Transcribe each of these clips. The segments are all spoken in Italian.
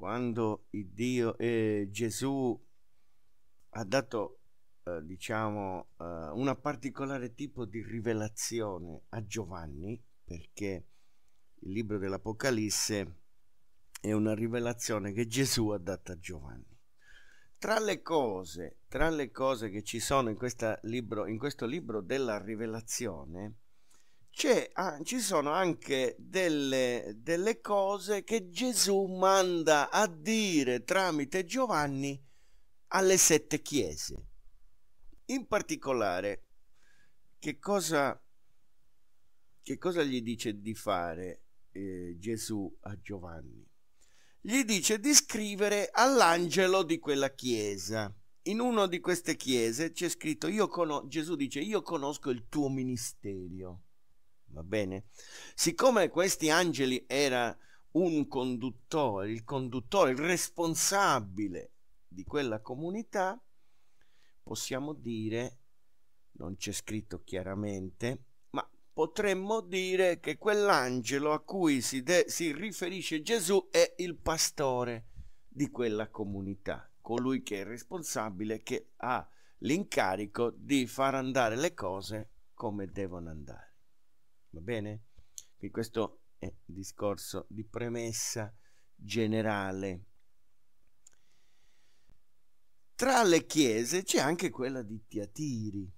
quando Dio, eh, Gesù ha dato eh, diciamo eh, una particolare tipo di rivelazione a Giovanni perché il libro dell'Apocalisse è una rivelazione che Gesù ha dato a Giovanni tra le cose tra le cose che ci sono in, libro, in questo libro della rivelazione Ah, ci sono anche delle, delle, cose che Gesù manda a dire tramite Giovanni alle sette chiese. In particolare, che cosa, che cosa gli dice di fare eh, Gesù a Giovanni? Gli dice di scrivere all'angelo di quella chiesa. In una di queste chiese c'è scritto, Gesù dice, io conosco il tuo ministerio va bene? Siccome questi angeli era un conduttore, il conduttore, il responsabile di quella comunità, possiamo dire, non c'è scritto chiaramente, ma potremmo dire che quell'angelo a cui si, si riferisce Gesù è il pastore di quella comunità, colui che è responsabile, che ha l'incarico di far andare le cose come devono andare va bene? Quindi questo è il discorso di premessa generale. Tra le chiese c'è anche quella di Tiatiri.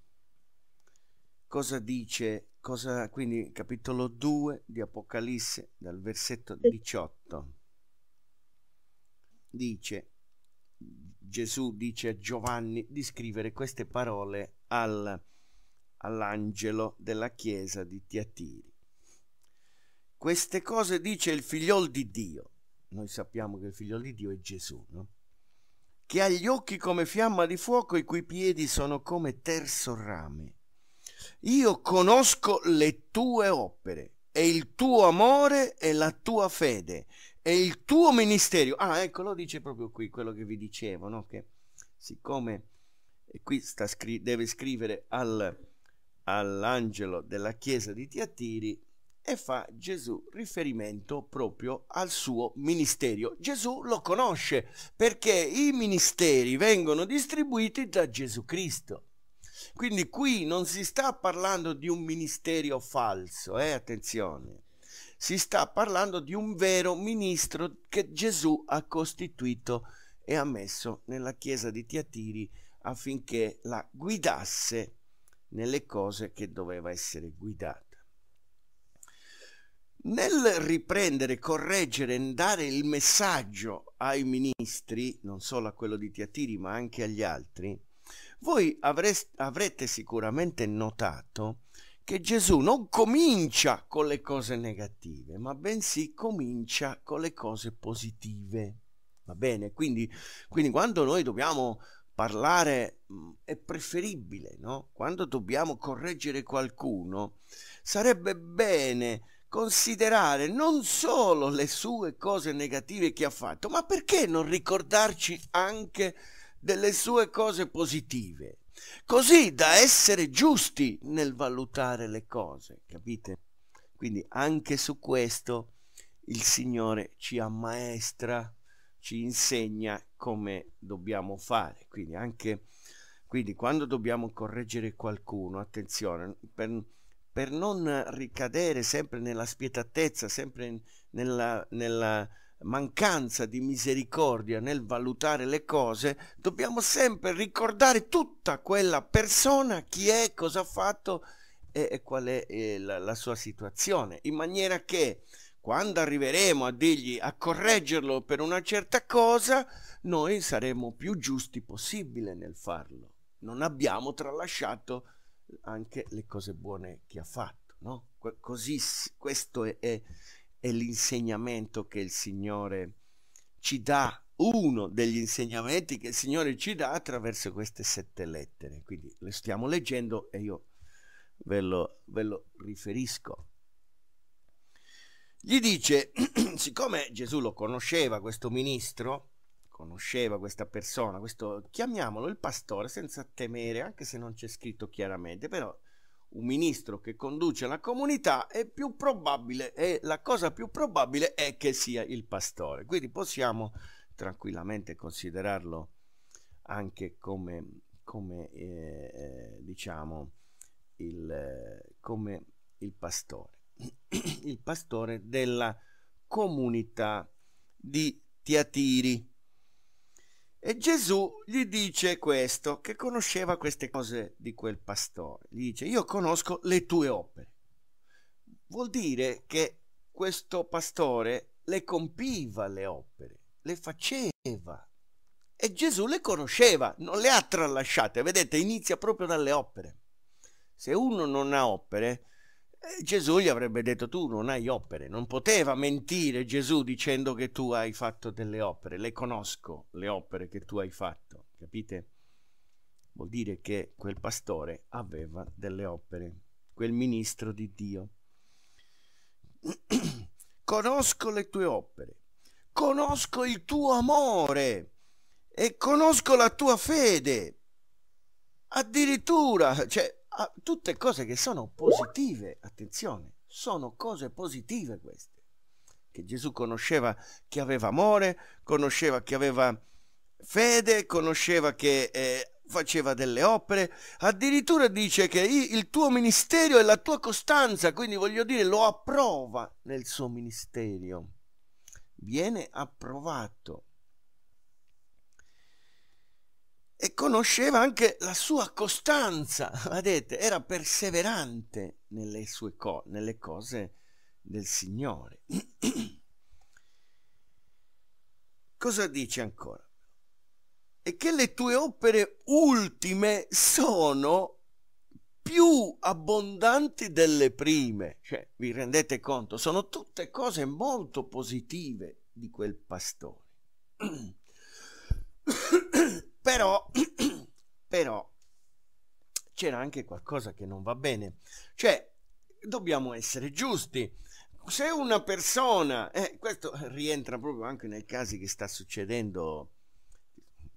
Cosa dice, cosa, quindi capitolo 2 di Apocalisse dal versetto 18. Dice, Gesù dice a Giovanni di scrivere queste parole al all'angelo della chiesa di Tiatiri. Queste cose dice il figliol di Dio. Noi sappiamo che il figliol di Dio è Gesù, no? Che ha gli occhi come fiamma di fuoco, i cui piedi sono come terzo rame. Io conosco le tue opere, e il tuo amore e la tua fede, e il tuo ministero. Ah, ecco, lo dice proprio qui quello che vi dicevo, no? Che siccome e qui sta scri- deve scrivere al all'angelo della chiesa di Tiatiri e fa Gesù riferimento proprio al suo ministero. Gesù lo conosce perché i ministeri vengono distribuiti da Gesù Cristo. Quindi qui non si sta parlando di un ministero falso, eh? attenzione, si sta parlando di un vero ministro che Gesù ha costituito e ha messo nella chiesa di Tiatiri affinché la guidasse nelle cose che doveva essere guidata. Nel riprendere, correggere e dare il messaggio ai ministri, non solo a quello di Tiatiri ma anche agli altri, voi avrest- avrete sicuramente notato che Gesù non comincia con le cose negative, ma bensì comincia con le cose positive. Va bene? Quindi, quindi quando noi dobbiamo parlare mm, è preferibile, no? Quando dobbiamo correggere qualcuno, sarebbe bene considerare non solo le sue cose negative che ha fatto, ma perché non ricordarci anche delle sue cose positive? Così da essere giusti nel valutare le cose, capite? Quindi anche su questo il Signore ci ammaestra, ci insegna come dobbiamo fare. Quindi, anche, quindi quando dobbiamo correggere qualcuno, attenzione, per, per non ricadere sempre nella spietatezza, sempre nella, nella mancanza di misericordia nel valutare le cose, dobbiamo sempre ricordare tutta quella persona, chi è, cosa ha fatto e, e qual è eh, la, la, sua situazione, in maniera che quando arriveremo a dirgli a correggerlo per una certa cosa, noi saremo più giusti possibile nel farlo. Non abbiamo tralasciato anche le cose buone che ha fatto, no? Così, questo è, è, è l'insegnamento che il Signore ci dà uno degli insegnamenti che il Signore ci dà attraverso queste sette lettere. Quindi le stiamo leggendo e io ve lo, ve lo riferisco. Gli dice, siccome Gesù lo conosceva, questo ministro, conosceva questa persona, questo, chiamiamolo il pastore senza temere, anche se non c'è scritto chiaramente, però un ministro che conduce la comunità è più probabile, e la cosa più probabile è che sia il pastore. Quindi possiamo tranquillamente considerarlo anche come, come eh, eh diciamo, il, eh, come il pastore. il pastore della comunità di Tiatiri. E Gesù gli dice questo, che conosceva queste cose di quel pastore. Gli dice, io conosco le tue opere. Vuol dire che questo pastore le compiva le opere, le faceva. E Gesù le conosceva, non le ha tralasciate. Vedete, inizia proprio dalle opere. Se uno non ha opere, eh, Gesù gli avrebbe detto tu non hai opere, non poteva mentire Gesù dicendo che tu hai fatto delle opere, le conosco le opere che tu hai fatto, capite? Vuol dire che quel pastore aveva delle opere, quel ministro di Dio. conosco le tue opere, conosco il tuo amore e conosco la tua fede. Addirittura, cioè, Ah, tutte cose che sono positive, attenzione, sono cose positive queste, che Gesù conosceva chi aveva amore, conosceva chi aveva fede, conosceva che eh, faceva delle opere, addirittura dice che il tuo ministero è la tua costanza, quindi voglio dire lo approva nel suo ministero, viene approvato e conosceva anche la sua costanza, vedete, era perseverante nelle, sue co- nelle cose del Signore. Cosa dice ancora? E che le tue opere ultime sono più abbondanti delle prime, cioè vi rendete conto, sono tutte cose molto positive di quel pastore. Però, però c'era anche qualcosa che non va bene. Cioè, dobbiamo essere giusti. Se una persona, eh, questo rientra proprio anche nei casi che sta succedendo,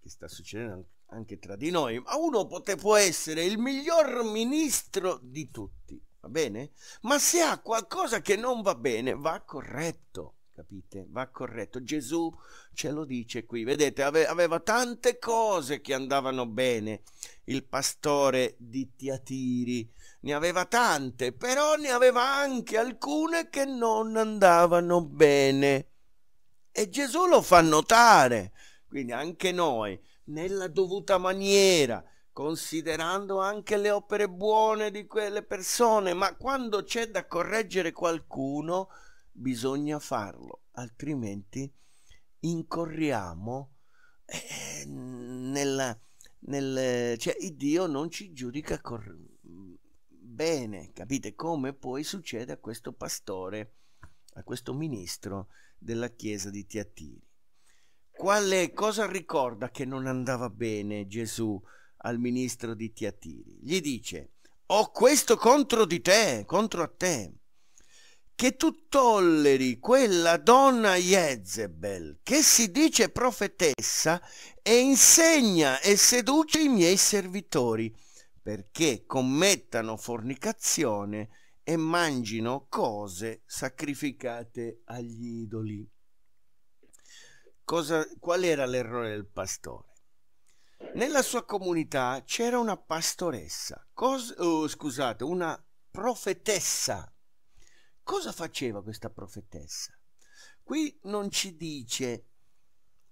che sta succedendo anche tra di noi, ma uno pote, può essere il miglior ministro di tutti, va bene? Ma se ha qualcosa che non va bene, va corretto capite? Va corretto. Gesù ce lo dice qui. Vedete, aveva tante cose che andavano bene. Il pastore di Tiatiri ne aveva tante, però ne aveva anche alcune che non andavano bene. E Gesù lo fa notare. Quindi anche noi, nella dovuta maniera, considerando anche le opere buone di quelle persone, ma quando c'è da correggere qualcuno, bisogna farlo, altrimenti incorriamo eh, nel, nel, cioè Dio non ci giudica cor- bene, capite come poi succede a questo pastore, a questo ministro della chiesa di Tiatiri. Quale cosa ricorda che non andava bene Gesù al ministro di Tiatiri? Gli dice: "Ho questo contro di te, contro a te che tu tolleri quella donna Jezebel che si dice profetessa e insegna e seduce i miei servitori perché commettano fornicazione e mangino cose sacrificate agli idoli. Cosa, qual era l'errore del pastore? Nella sua comunità c'era una pastoressa, cos, oh, scusate, una profetessa Cosa faceva questa profetessa? Qui non ci dice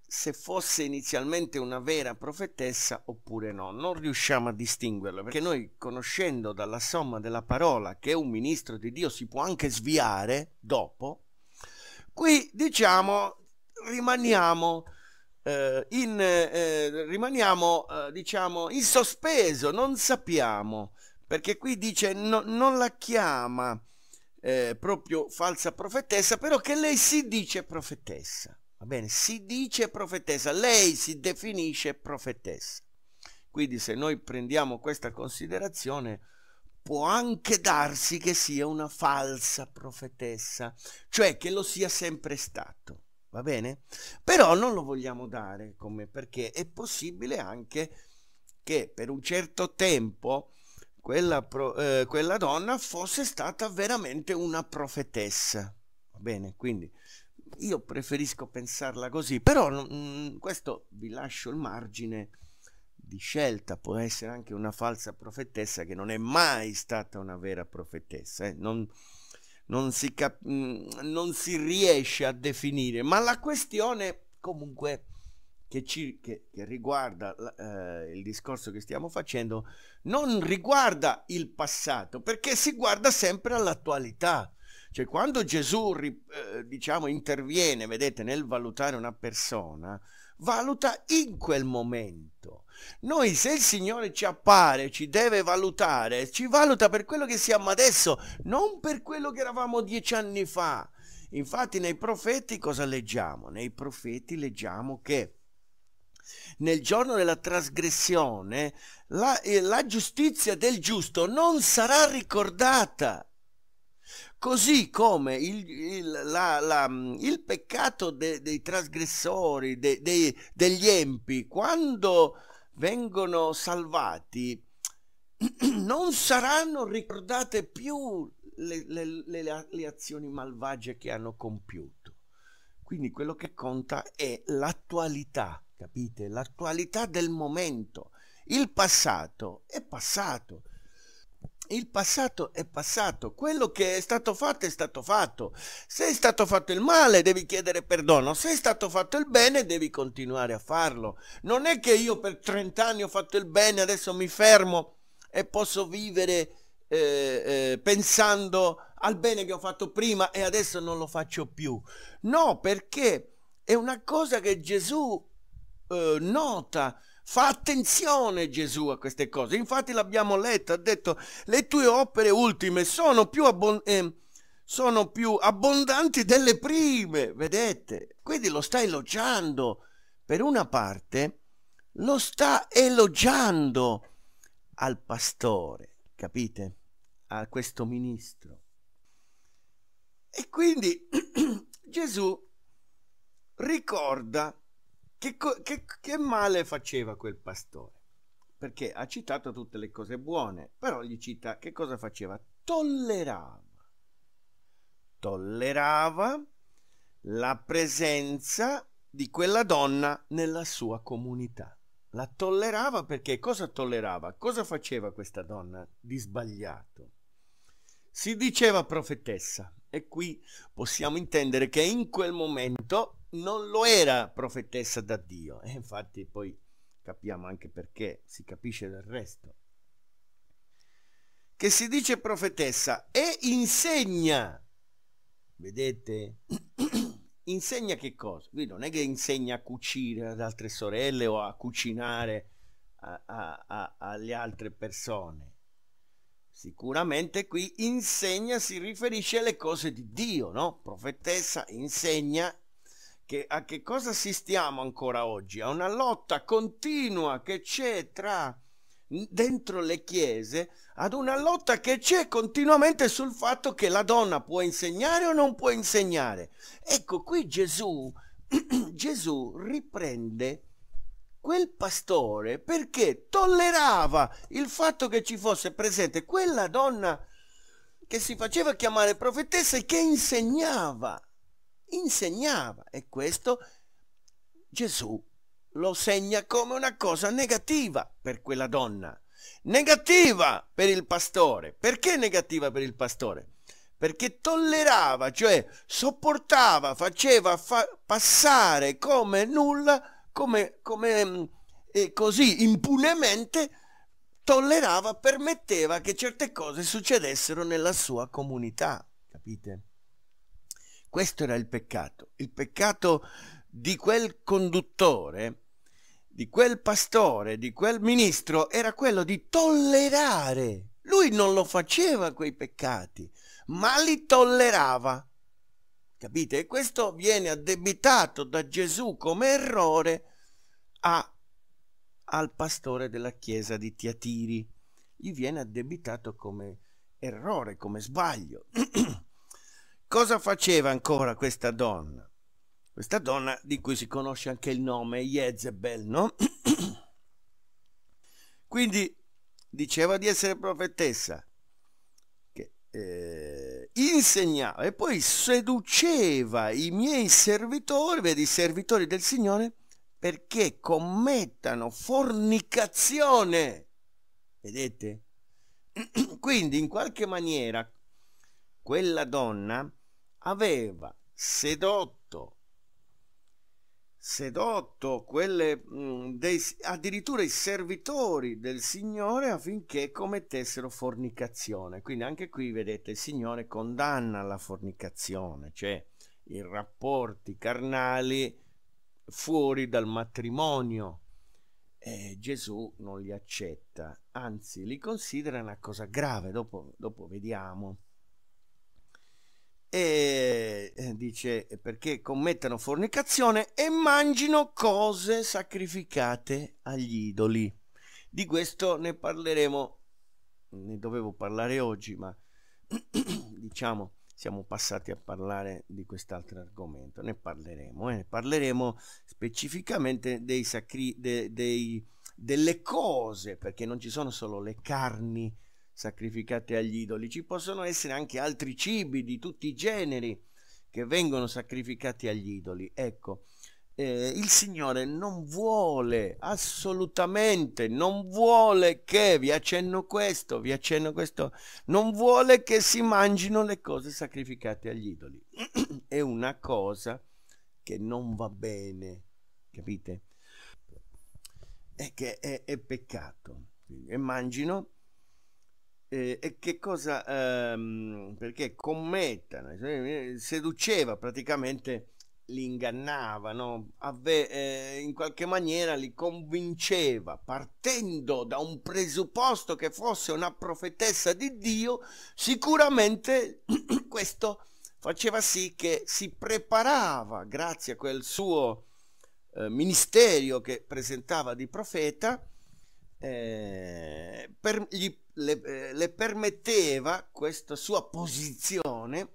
se fosse inizialmente una vera profetessa oppure no, non riusciamo a distinguerlo perché noi conoscendo dalla somma della parola che un ministro di Dio si può anche sviare dopo, qui diciamo rimaniamo eh, in, eh, rimaniamo, eh, diciamo, in sospeso, non sappiamo, perché qui dice no, non la chiama eh, proprio falsa profetessa, però che lei si dice profetessa. Va bene, si dice profetessa, lei si definisce profetessa. Quindi se noi prendiamo questa considerazione, può anche darsi che sia una falsa profetessa, cioè che lo sia sempre stato. Va bene? Però non lo vogliamo dare come perché è possibile anche che per un certo tempo quella, pro, eh, quella donna fosse stata veramente una profetessa. Va bene, quindi io preferisco pensarla così, però mh, mm, questo vi lascio il margine di scelta, può essere anche una falsa profetessa che non è mai stata una vera profetessa, eh? non, non, si cap- mh, mm, non si riesce a definire, ma la questione comunque che, ci, che, che riguarda eh, il discorso che stiamo facendo non riguarda il passato perché si guarda sempre all'attualità. Cioè quando Gesù eh, diciamo, interviene, vedete, nel valutare una persona, valuta in quel momento. Noi se il Signore ci appare, ci deve valutare, ci valuta per quello che siamo adesso, non per quello che eravamo dieci anni fa. Infatti nei profeti cosa leggiamo? Nei profeti leggiamo che nel giorno della trasgressione, la, eh, la giustizia del giusto non sarà ricordata. Così come il, il, la, la, mm, il peccato de, dei trasgressori, de, de, degli empi, quando vengono salvati, non saranno ricordate più le, le, le, le, azioni malvagie che hanno compiuto. Quindi quello che conta è l'attualità capite? L'attualità del momento. Il passato è passato. Il passato è passato, quello che è stato fatto è stato fatto. Se è stato fatto il male devi chiedere perdono, se è stato fatto il bene devi continuare a farlo. Non è che io per 30 anni ho fatto il bene, adesso mi fermo e posso vivere eh, eh, pensando al bene che ho fatto prima e adesso non lo faccio più. No, perché è una cosa che Gesù eh, nota. Fa attenzione Gesù a queste cose. Infatti l'abbiamo letta, ha detto, le tue opere ultime sono più, abbon- eh, sono più abbondanti delle prime, vedete? Quindi lo sta elogiando. Per una parte lo sta elogiando al pastore, capite? A questo ministro. E quindi Gesù ricorda che, che, che male faceva quel pastore? Perché ha citato tutte le cose buone, però gli cita che cosa faceva? Tollerava. Tollerava la presenza di quella donna nella sua comunità. La tollerava perché cosa tollerava? Cosa faceva questa donna di sbagliato? Si diceva profetessa e qui possiamo intendere che in quel momento non lo era profetessa da Dio e infatti poi capiamo anche perché, si capisce del resto. Che si dice profetessa e insegna, vedete? insegna che cosa? Qui non è che insegna a cucire ad altre sorelle o a cucinare a, a, a, alle altre persone Sicuramente qui insegna si riferisce alle cose di Dio, no? Profetessa insegna che a che cosa assistiamo ancora oggi? A una lotta continua che c'è tra dentro le chiese, ad una lotta che c'è continuamente sul fatto che la donna può insegnare o non può insegnare. Ecco, qui Gesù, Gesù riprende quel pastore perché tollerava il fatto che ci fosse presente quella donna che si faceva chiamare profetessa e che insegnava, insegnava e questo Gesù lo segna come una cosa negativa per quella donna, negativa per il pastore. Perché negativa per il pastore? Perché tollerava, cioè sopportava, faceva fa passare come nulla come, come eh, così impunemente tollerava, permetteva che certe cose succedessero nella sua comunità, capite? Questo era il peccato, il peccato di quel conduttore, di quel pastore, di quel ministro, era quello di tollerare. Lui non lo faceva quei peccati, ma li tollerava. Capite? E questo viene addebitato da Gesù come errore a, al pastore della chiesa di Tiatiri. Gli viene addebitato come errore, come sbaglio. Cosa faceva ancora questa donna? Questa donna di cui si conosce anche il nome, Jezebel, no? Quindi diceva di essere profetessa, che, eh, insegnava e poi seduceva i miei servitori, vedi i servitori del Signore, perché commettano fornicazione. Vedete? Quindi in qualche maniera quella donna aveva sedotto sedotto quelle, mh, mm, dei, addirittura i servitori del Signore affinché commettessero fornicazione. Quindi anche qui vedete il Signore condanna la fornicazione, cioè i rapporti carnali fuori dal matrimonio. E Gesù non li accetta, anzi li considera una cosa grave, dopo, dopo vediamo e eh, dice perché commettano fornicazione e mangino cose sacrificate agli idoli. Di questo ne parleremo, ne dovevo parlare oggi, ma diciamo siamo passati a parlare di quest'altro argomento, ne parleremo, eh? parleremo specificamente dei sacri, de, dei, delle cose, perché non ci sono solo le carni, sacrificate agli idoli, ci possono essere anche altri cibi di tutti i generi che vengono sacrificati agli idoli. Ecco, eh, il Signore non vuole assolutamente, non vuole che, vi accenno questo, vi accenno questo, non vuole che si mangino le cose sacrificate agli idoli. È una cosa che non va bene, capite? È che è, è peccato. E mangino eh, e che cosa ehm, perché commettano cioè, eh, seduceva praticamente li ingannava no? Ave, eh, in qualche maniera li convinceva partendo da un presupposto che fosse una profetessa di Dio sicuramente questo faceva sì che si preparava grazie a quel suo eh, ministero che presentava di profeta eh, per, gli, le, eh, le permetteva questa sua posizione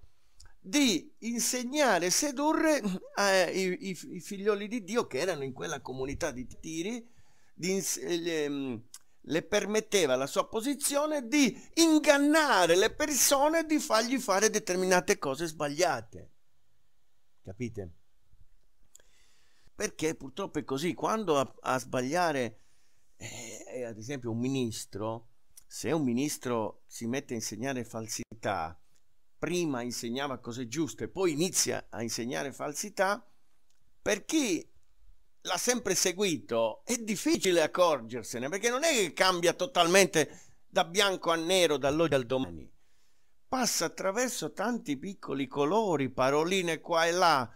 di insegnare e sedurre ai, eh, i, i, figlioli di Dio che erano in quella comunità di Tiri, di, le, mm, le permetteva la sua posizione di ingannare le persone, di fargli fare determinate cose sbagliate. Capite? Perché purtroppo è così, quando a, a sbagliare eh, eh, ad esempio un ministro, se un ministro si mette a insegnare falsità, prima insegnava cose giuste, poi inizia a insegnare falsità, per chi l'ha sempre seguito è difficile accorgersene, perché non è che cambia totalmente da bianco a nero, dall'oggi al domani. Passa attraverso tanti piccoli colori, paroline qua e là,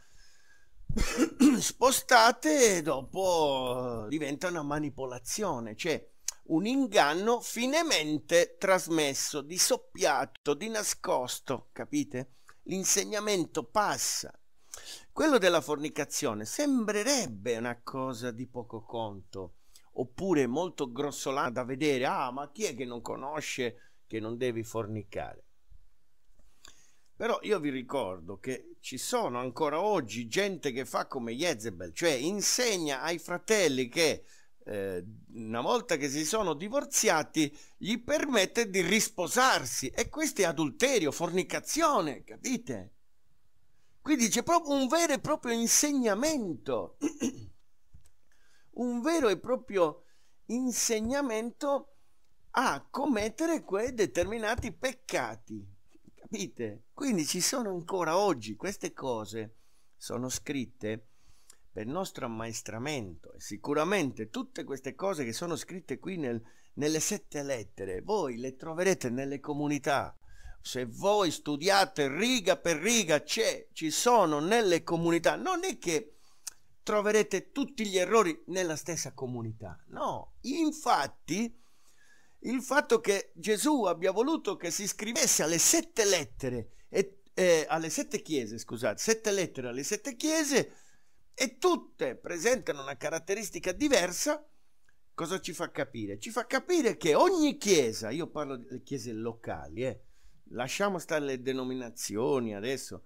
spostate dopo diventa una manipolazione, cioè un inganno finemente trasmesso, di soppiatto, di nascosto, capite? L'insegnamento passa. Quello della fornicazione sembrerebbe una cosa di poco conto, oppure molto grossolana da vedere, ah ma chi è che non conosce che non devi fornicare? Però io vi ricordo che ci sono ancora oggi gente che fa come Jezebel, cioè insegna ai fratelli che eh, una volta che si sono divorziati gli permette di risposarsi e questo è adulterio, fornicazione, capite? Quindi c'è proprio un vero e proprio insegnamento, un vero e proprio insegnamento a commettere quei determinati peccati capite? Quindi ci sono ancora oggi queste cose sono scritte per nostro ammaestramento e sicuramente tutte queste cose che sono scritte qui nel, nelle sette lettere, voi le troverete nelle comunità. Se voi studiate riga per riga c'è, ci sono nelle comunità. Non è che troverete tutti gli errori nella stessa comunità. No, infatti il fatto che Gesù abbia voluto che si scrivesse alle sette lettere, e, eh, alle sette chiese, scusate, sette lettere alle sette chiese, e tutte presentano una caratteristica diversa, cosa ci fa capire? Ci fa capire che ogni chiesa, io parlo delle chiese locali, eh, lasciamo stare le denominazioni adesso,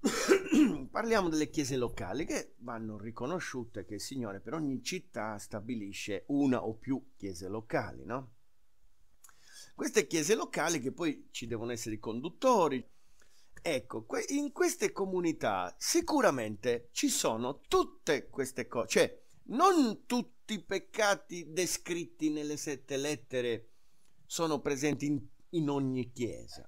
Parliamo delle chiese locali che vanno riconosciute che il Signore per ogni città stabilisce una o più chiese locali, no? Queste chiese locali che poi ci devono essere i conduttori. Ecco, in queste comunità sicuramente ci sono tutte queste cose, cioè non tutti i peccati descritti nelle sette lettere sono presenti in, in ogni chiesa.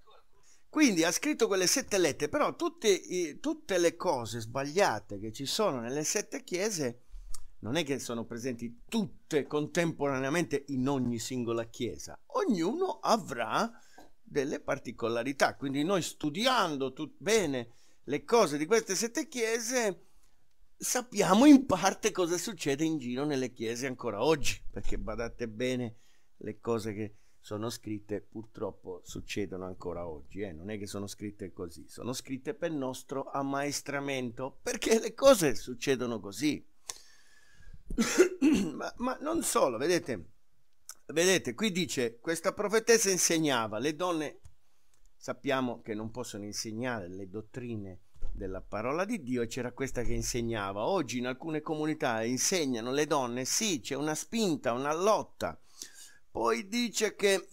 Quindi ha scritto quelle sette lettere, però tutte, tutte le cose sbagliate che ci sono nelle sette chiese non è che sono presenti tutte contemporaneamente in ogni singola chiesa, ognuno avrà delle particolarità, quindi noi studiando bene le cose di queste sette chiese sappiamo in parte cosa succede in giro nelle chiese ancora oggi, perché badate bene le cose che sono scritte, purtroppo succedono ancora oggi, eh? non è che sono scritte così, sono scritte per nostro ammaestramento, perché le cose succedono così. ma, ma non solo, vedete, vedete, qui dice, questa profetessa insegnava, le donne sappiamo che non possono insegnare le dottrine della parola di Dio e c'era questa che insegnava, oggi in alcune comunità insegnano le donne, sì, c'è una spinta, una lotta poi dice che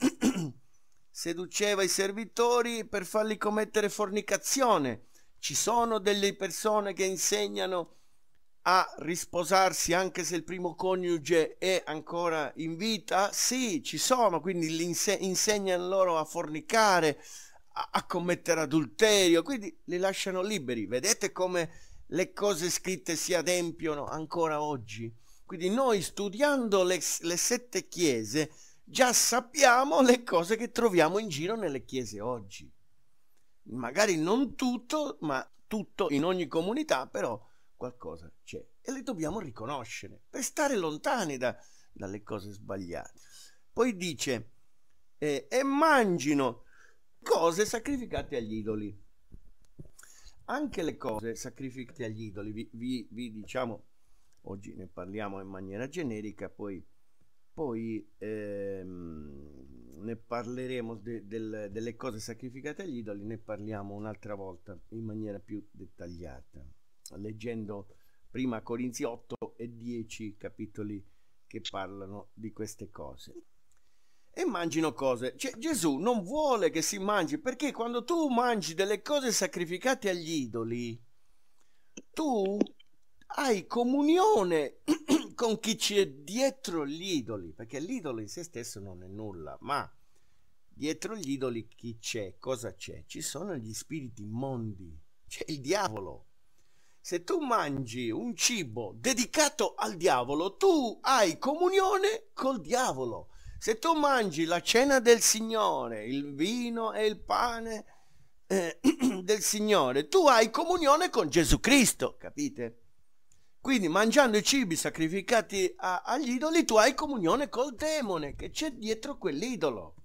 seduceva i servitori per farli commettere fornicazione. Ci sono delle persone che insegnano a risposarsi anche se il primo coniuge è ancora in vita? Sì, ci sono, quindi insegnano loro a fornicare, a, a commettere adulterio, quindi li lasciano liberi. Vedete come le cose scritte si adempiono ancora oggi? Quindi noi studiando le, le sette chiese già sappiamo le cose che troviamo in giro nelle chiese oggi. Magari non tutto, ma tutto in ogni comunità, però qualcosa c'è e le dobbiamo riconoscere per stare lontani da, dalle cose sbagliate. Poi dice, eh, e mangino cose sacrificate agli idoli. Anche le cose sacrificate agli idoli, vi, vi, vi diciamo, oggi ne parliamo in maniera generica, poi poi ehm, ne parleremo de, del, delle cose sacrificate agli idoli, ne parliamo un'altra volta in maniera più dettagliata, leggendo prima Corinzi 8 e 10 capitoli che parlano di queste cose. E mangino cose. Cioè, Gesù non vuole che si mangi perché quando tu mangi delle cose sacrificate agli idoli, tu hai comunione con chi c'è dietro gli idoli, perché l'idolo in se stesso non è nulla, ma dietro gli idoli chi c'è, cosa c'è? Ci sono gli spiriti mondi, c'è il diavolo. Se tu mangi un cibo dedicato al diavolo, tu hai comunione col diavolo. Se tu mangi la cena del Signore, il vino e il pane eh, del Signore, tu hai comunione con Gesù Cristo, capite? Quindi mangiando i cibi sacrificati a, agli idoli tu hai comunione col demone che c'è dietro quell'idolo.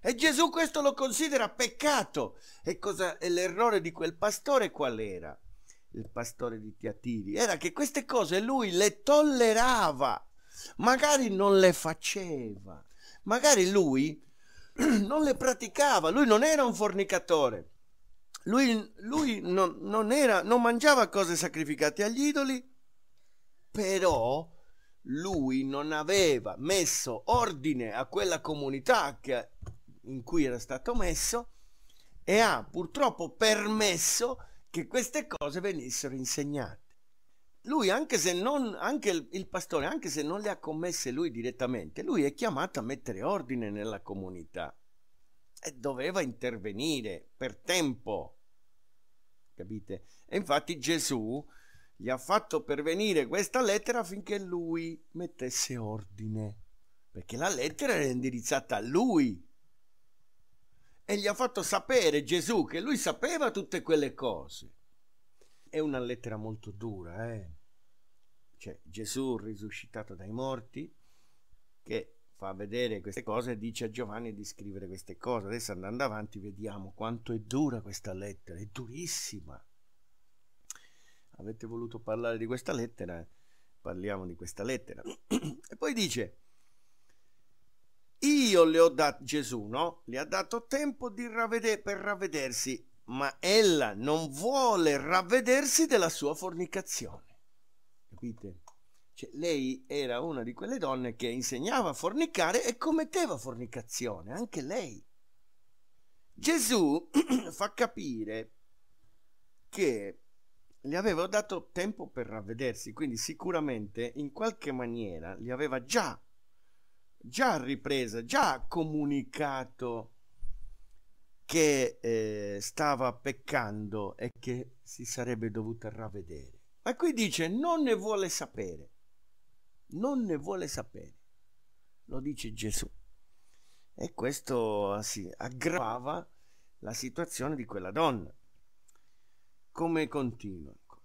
E Gesù questo lo considera peccato. E, cosa, e l'errore di quel pastore qual era? Il pastore di Tiatiri. Era che queste cose lui le tollerava, magari non le faceva, magari lui non le praticava, lui non era un fornicatore. Lui, lui non, non, era, non mangiava cose sacrificate agli idoli, però lui non aveva messo ordine a quella comunità che, in cui era stato messo e ha purtroppo permesso che queste cose venissero insegnate. Lui, anche se non, anche il, il pastore, anche se non le ha commesse lui direttamente, lui è chiamato a mettere ordine nella comunità e doveva intervenire per tempo, capite? E infatti Gesù gli ha fatto pervenire questa lettera affinché lui mettesse ordine, perché la lettera era indirizzata a lui. E gli ha fatto sapere Gesù che lui sapeva tutte quelle cose. È una lettera molto dura, eh? Cioè Gesù risuscitato dai morti che fa vedere queste cose e dice a Giovanni di scrivere queste cose. Adesso andando avanti vediamo quanto è dura questa lettera, è durissima avete voluto parlare di questa lettera, parliamo di questa lettera. e poi dice, io le ho dato, Gesù, no? Le ha dato tempo ravveder, per ravvedersi, ma ella non vuole ravvedersi della sua fornicazione. Capite? Cioè, lei era una di quelle donne che insegnava a fornicare e commetteva fornicazione, anche lei. Gesù fa capire che gli aveva dato tempo per ravvedersi, quindi sicuramente in qualche maniera gli aveva già, già ripresa, già comunicato che eh, stava peccando e che si sarebbe dovuta ravvedere. Ma qui dice non ne vuole sapere, non ne vuole sapere, lo dice Gesù. E questo si aggravava la situazione di quella donna come continua. Ecco,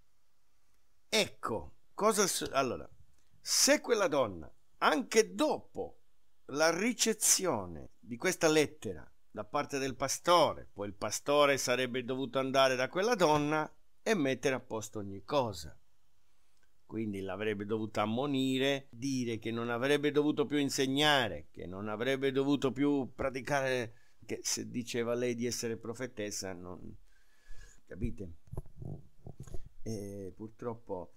ecco cosa allora, se quella donna anche dopo la ricezione di questa lettera da parte del pastore, poi il pastore sarebbe dovuto andare da quella donna e mettere a posto ogni cosa. Quindi l'avrebbe dovuta ammonire, dire che non avrebbe dovuto più insegnare, che non avrebbe dovuto più praticare, che se diceva lei di essere profetessa non, capite? E purtroppo,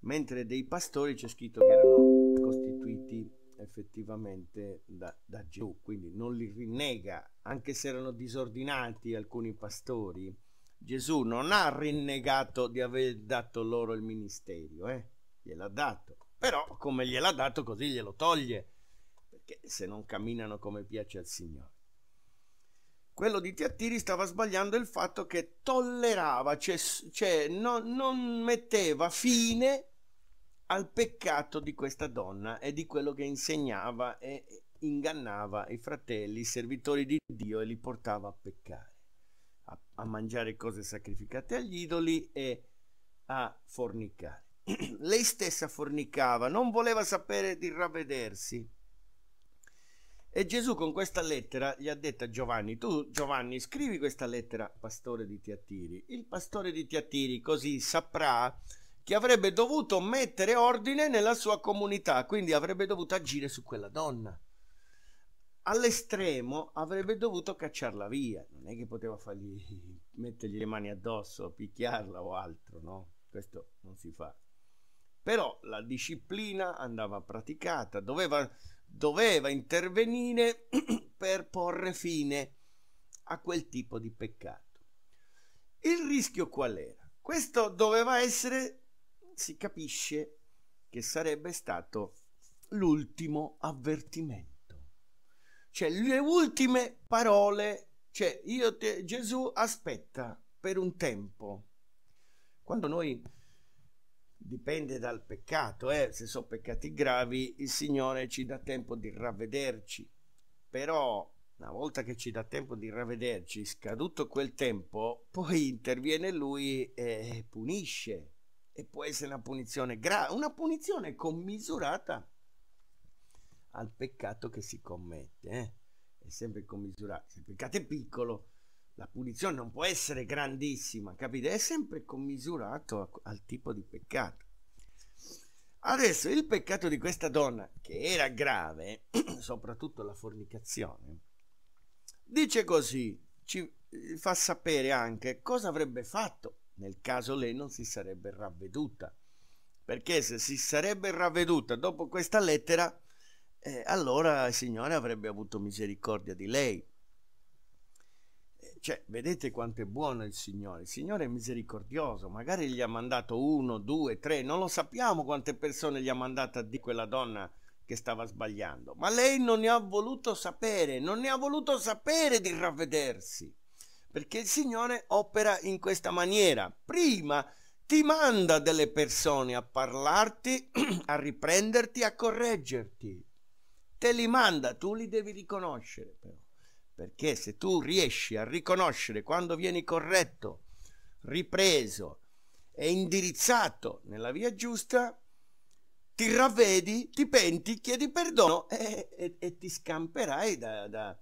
mentre dei pastori c'è scritto che erano costituiti effettivamente da, da Gesù, quindi non li rinnega, anche se erano disordinati alcuni pastori, Gesù non ha rinnegato di aver dato loro il ministero, eh? gliel'ha dato, però come gliel'ha dato così glielo toglie, perché se non camminano come piace al Signore quello di Tiattiri stava sbagliando il fatto che tollerava, cioè, cioè no, non metteva fine al peccato di questa donna e di quello che insegnava e ingannava i fratelli, i servitori di Dio e li portava a peccare, a, a mangiare cose sacrificate agli idoli e a fornicare. Lei stessa fornicava, non voleva sapere di ravvedersi e Gesù con questa lettera gli ha detto a Giovanni, tu Giovanni scrivi questa lettera pastore di Tiattiri. Il pastore di Tiattiri così saprà che avrebbe dovuto mettere ordine nella sua comunità, quindi avrebbe dovuto agire su quella donna. All'estremo avrebbe dovuto cacciarla via, non è che poteva fargli mettergli le mani addosso, picchiarla o altro, no? Questo non si fa. Però la disciplina andava praticata, doveva doveva intervenire per porre fine a quel tipo di peccato. Il rischio qual era? Questo doveva essere, si capisce, che sarebbe stato l'ultimo avvertimento. Cioè le ultime parole, cioè io te, Gesù aspetta per un tempo. Quando noi dipende dal peccato, eh? se sono peccati gravi il Signore ci dà tempo di ravvederci, però una volta che ci dà tempo di ravvederci, scaduto quel tempo, poi interviene Lui e punisce, e può essere una punizione grave, una punizione commisurata al peccato che si commette, eh? è sempre commisurato, se il peccato è piccolo la punizione non può essere grandissima, capite? È sempre commisurato al tipo di peccato. Adesso il peccato di questa donna, che era grave, soprattutto la fornicazione, dice così, ci eh, fa sapere anche cosa avrebbe fatto nel caso lei non si sarebbe ravveduta. Perché se si sarebbe ravveduta dopo questa lettera, eh, allora il Signore avrebbe avuto misericordia di lei cioè, vedete quanto è buono il Signore. Il Signore è misericordioso. Magari gli ha mandato uno, due, tre. Non lo sappiamo quante persone gli ha mandata di quella donna che stava sbagliando. Ma lei non ne ha voluto sapere. Non ne ha voluto sapere di ravvedersi. Perché il Signore opera in questa maniera. Prima ti manda delle persone a parlarti, a riprenderti, a correggerti. Te li manda, tu li devi riconoscere però. Perché se tu riesci a riconoscere quando vieni corretto, ripreso e indirizzato nella via giusta, ti ravvedi, ti penti, chiedi perdono e, e, e ti scamperai da, da,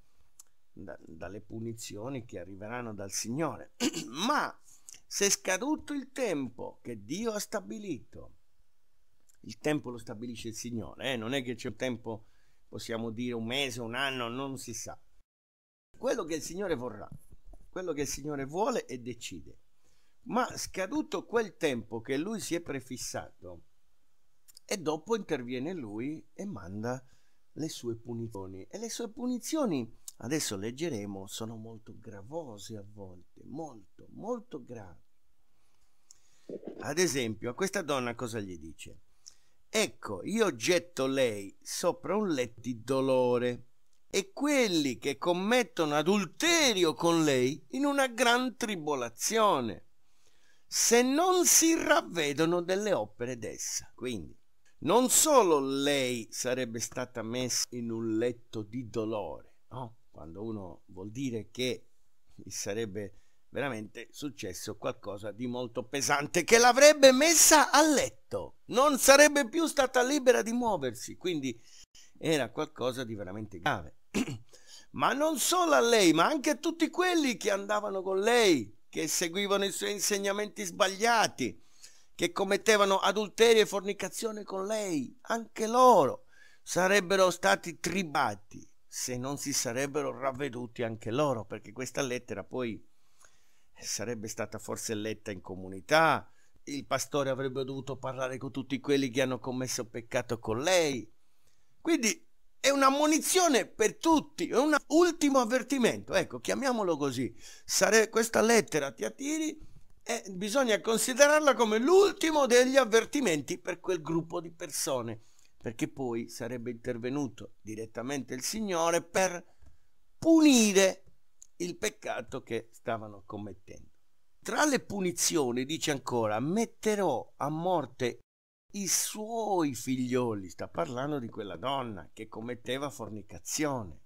da, dalle punizioni che arriveranno dal Signore. Ma se scaduto il tempo che Dio ha stabilito, il tempo lo stabilisce il Signore, eh? non è che c'è un tempo, possiamo dire un mese, un anno, non si sa quello che il Signore vorrà, quello che il Signore vuole e decide. Ma scaduto quel tempo che lui si è prefissato, e dopo interviene lui e manda le sue punizioni. E le sue punizioni, adesso leggeremo, sono molto gravose a volte, molto, molto gravi. Ad esempio, a questa donna cosa gli dice? Ecco, io getto lei sopra un letto di dolore e quelli che commettono adulterio con lei in una gran tribolazione, se non si ravvedono delle opere d'essa. Quindi, non solo lei sarebbe stata messa in un letto di dolore, no? quando uno vuol dire che gli sarebbe veramente successo qualcosa di molto pesante che l'avrebbe messa a letto, non sarebbe più stata libera di muoversi, quindi era qualcosa di veramente grave. ma non solo a lei, ma anche a tutti quelli che andavano con lei, che seguivano i suoi insegnamenti sbagliati, che commettevano adulterio e fornicazione con lei, anche loro sarebbero stati tribati se non si sarebbero ravveduti anche loro, perché questa lettera poi sarebbe stata forse letta in comunità, il pastore avrebbe dovuto parlare con tutti quelli che hanno commesso peccato con lei. Quindi è un'ammonizione per tutti, è un ultimo avvertimento, ecco, chiamiamolo così. Sare- questa lettera ti attiri e bisogna considerarla come l'ultimo degli avvertimenti per quel gruppo di persone, perché poi sarebbe intervenuto direttamente il Signore per punire il peccato che stavano commettendo. Tra le punizioni dice ancora, metterò a morte i suoi figlioli, sta parlando di quella donna che commetteva fornicazione.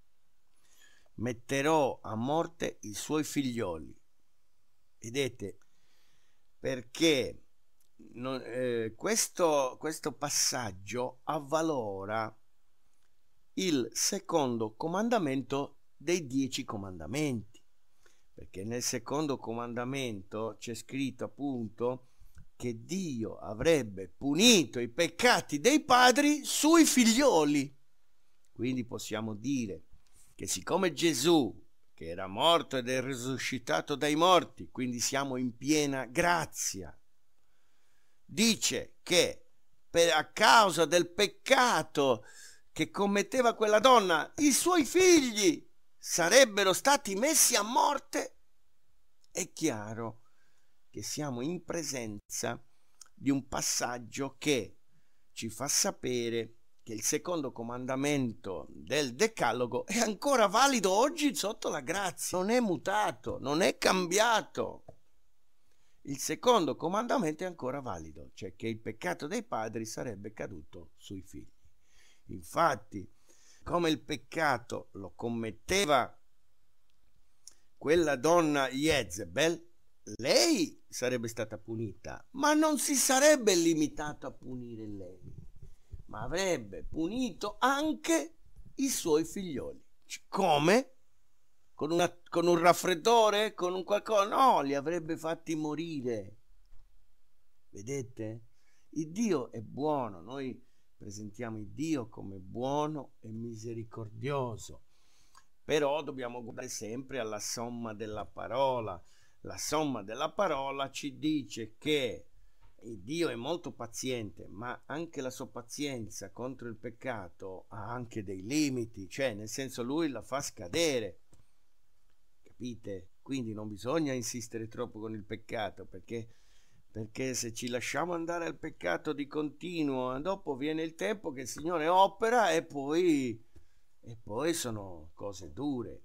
Metterò a morte i suoi figlioli. Vedete, perché non, eh, questo, questo passaggio avvalora il secondo comandamento dei dieci comandamenti, perché nel secondo comandamento c'è scritto appunto che Dio avrebbe punito i peccati dei padri sui figlioli. Quindi possiamo dire che siccome Gesù, che era morto ed è risuscitato dai morti, quindi siamo in piena grazia, dice che per, a causa del peccato che commetteva quella donna, i suoi figli sarebbero stati messi a morte, è chiaro che siamo in presenza di un passaggio che ci fa sapere che il secondo comandamento del Decalogo è ancora valido oggi sotto la grazia, non è mutato, non è cambiato. Il secondo comandamento è ancora valido, cioè che il peccato dei padri sarebbe caduto sui figli. Infatti, come il peccato lo commetteva quella donna Jezebel, lei sarebbe stata punita, ma non si sarebbe limitato a punire lei, ma avrebbe punito anche i suoi figlioli. Come? Con, una, con un raffreddore? Con un qualcosa? No, li avrebbe fatti morire. Vedete? Il Dio è buono, noi presentiamo il Dio come buono e misericordioso, però dobbiamo guardare sempre alla somma della parola la somma della parola ci dice che Dio è molto paziente, ma anche la sua pazienza contro il peccato ha anche dei limiti, cioè nel senso lui la fa scadere. Capite? Quindi non bisogna insistere troppo con il peccato perché, perché se ci lasciamo andare al peccato di continuo, dopo viene il tempo che il Signore opera e poi, e poi sono cose dure.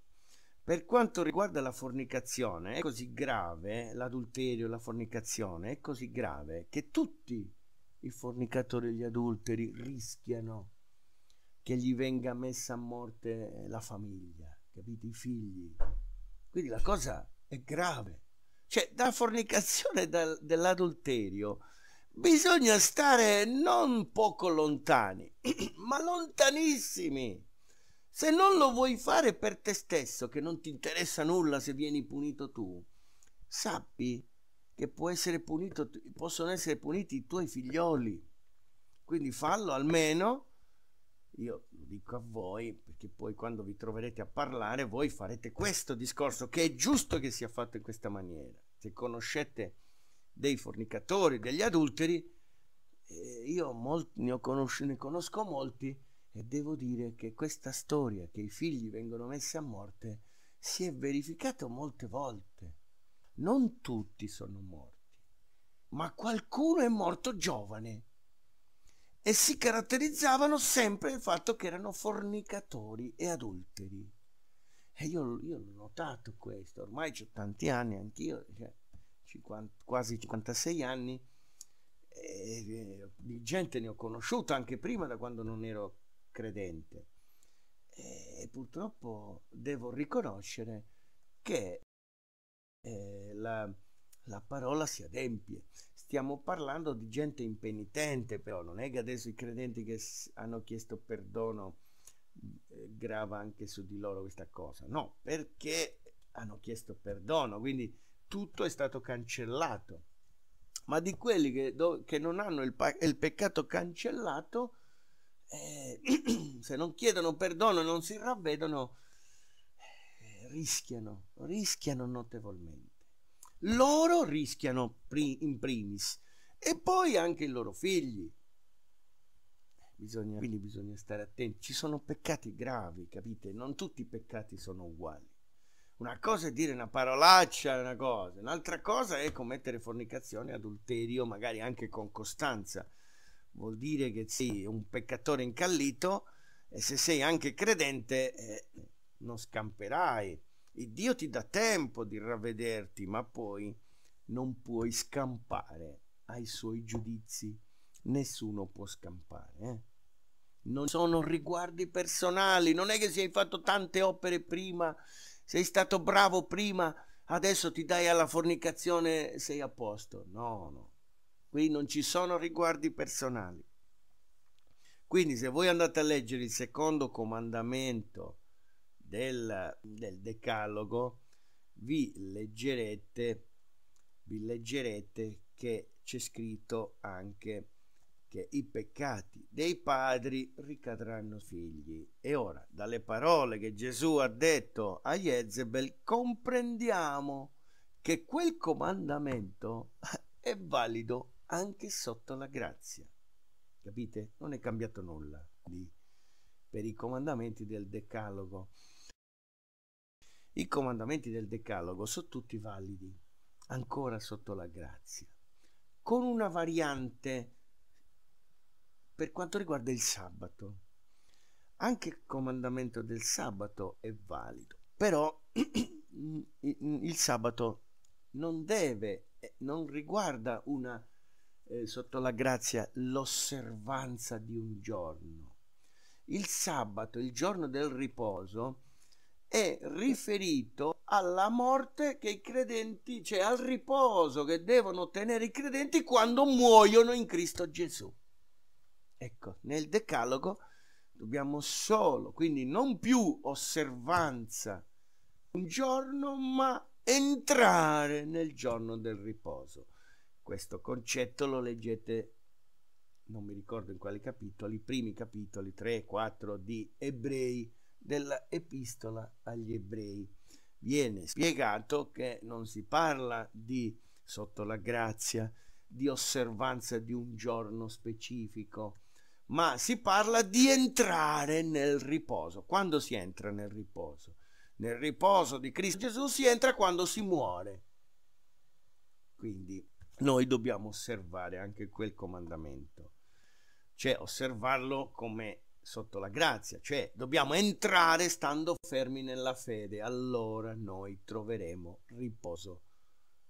Per quanto riguarda la fornicazione, è così grave eh, l'adulterio, la fornicazione, è così grave che tutti i fornicatori e gli adulteri rischiano che gli venga messa a morte eh, la famiglia, capite? I figli. Quindi la cosa è grave. Cioè, dalla fornicazione e dall'adulterio bisogna stare non poco lontani, ma lontanissimi se non lo vuoi fare per te stesso, che non ti interessa nulla se vieni punito tu, sappi che essere punito, possono essere puniti i tuoi figlioli. Quindi fallo almeno, io lo dico a voi, perché poi quando vi troverete a parlare, voi farete questo discorso, che è giusto che sia fatto in questa maniera. Se conoscete dei fornicatori, degli adulteri, eh, io molti, ne, conosco, ne conosco molti, e devo dire che questa storia che i figli vengono messi a morte si è verificata molte volte. Non tutti sono morti, ma qualcuno è morto giovane e si caratterizzavano sempre il fatto che erano fornicatori e adulteri. E io, io l'ho notato questo, ormai ho tanti anni, anch'io, cioè, 50, quasi 56 anni, e, e, di gente ne ho conosciuta anche prima da quando non ero credente. E purtroppo devo riconoscere che eh, la, la parola si adempie. Stiamo parlando di gente impenitente, però non è che adesso i credenti che hanno chiesto perdono eh, grava anche su di loro questa cosa. No, perché hanno chiesto perdono, quindi tutto è stato cancellato. Ma di quelli che, do, che non hanno il, il peccato cancellato, eh, se non chiedono perdono e non si ravvedono, eh, rischiano, rischiano notevolmente. Loro rischiano in primis e poi anche i loro figli. Bisogna, quindi bisogna stare attenti. Ci sono peccati gravi, capite? Non tutti i peccati sono uguali. Una cosa è dire una parolaccia, una cosa, un'altra cosa è commettere fornicazione, adulterio, magari anche con costanza vuol dire che sei un peccatore incallito e se sei anche credente eh, non scamperai. Il Dio ti dà tempo di ravvederti, ma poi non puoi scampare ai suoi giudizi. Nessuno può scampare. Eh? Non sono riguardi personali, non è che sei fatto tante opere prima, sei stato bravo prima, adesso ti dai alla fornicazione, sei a posto. No, no qui non ci sono riguardi personali. Quindi se voi andate a leggere il secondo comandamento del, del Decalogo, vi leggerete, vi leggerete che c'è scritto anche che i peccati dei padri ricadranno figli. E ora, dalle parole che Gesù ha detto a Jezebel, comprendiamo che quel comandamento è valido anche sotto la grazia. Capite? Non è cambiato nulla lì per i comandamenti del Decalogo. I comandamenti del Decalogo sono tutti validi, ancora sotto la grazia, con una variante per quanto riguarda il sabato. Anche il comandamento del sabato è valido, però il sabato non deve, eh, non riguarda una eh, sotto la grazia l'osservanza di un giorno. Il sabato, il giorno del riposo, è riferito alla morte che i credenti, cioè al riposo che devono ottenere i credenti quando muoiono in Cristo Gesù. Ecco, nel Decalogo dobbiamo solo, quindi non più osservanza un giorno, ma entrare nel giorno del riposo questo concetto lo leggete, non mi ricordo in quali capitoli, i primi capitoli 3 4 di Ebrei, della Epistola agli Ebrei. Viene spiegato che non si parla di, sotto la grazia, di osservanza di un giorno specifico, ma si parla di entrare nel riposo. Quando si entra nel riposo? Nel riposo di Cristo Gesù si entra quando si muore. Quindi noi dobbiamo osservare anche quel comandamento, cioè osservarlo come sotto la grazia, cioè dobbiamo entrare stando fermi nella fede, allora noi troveremo riposo,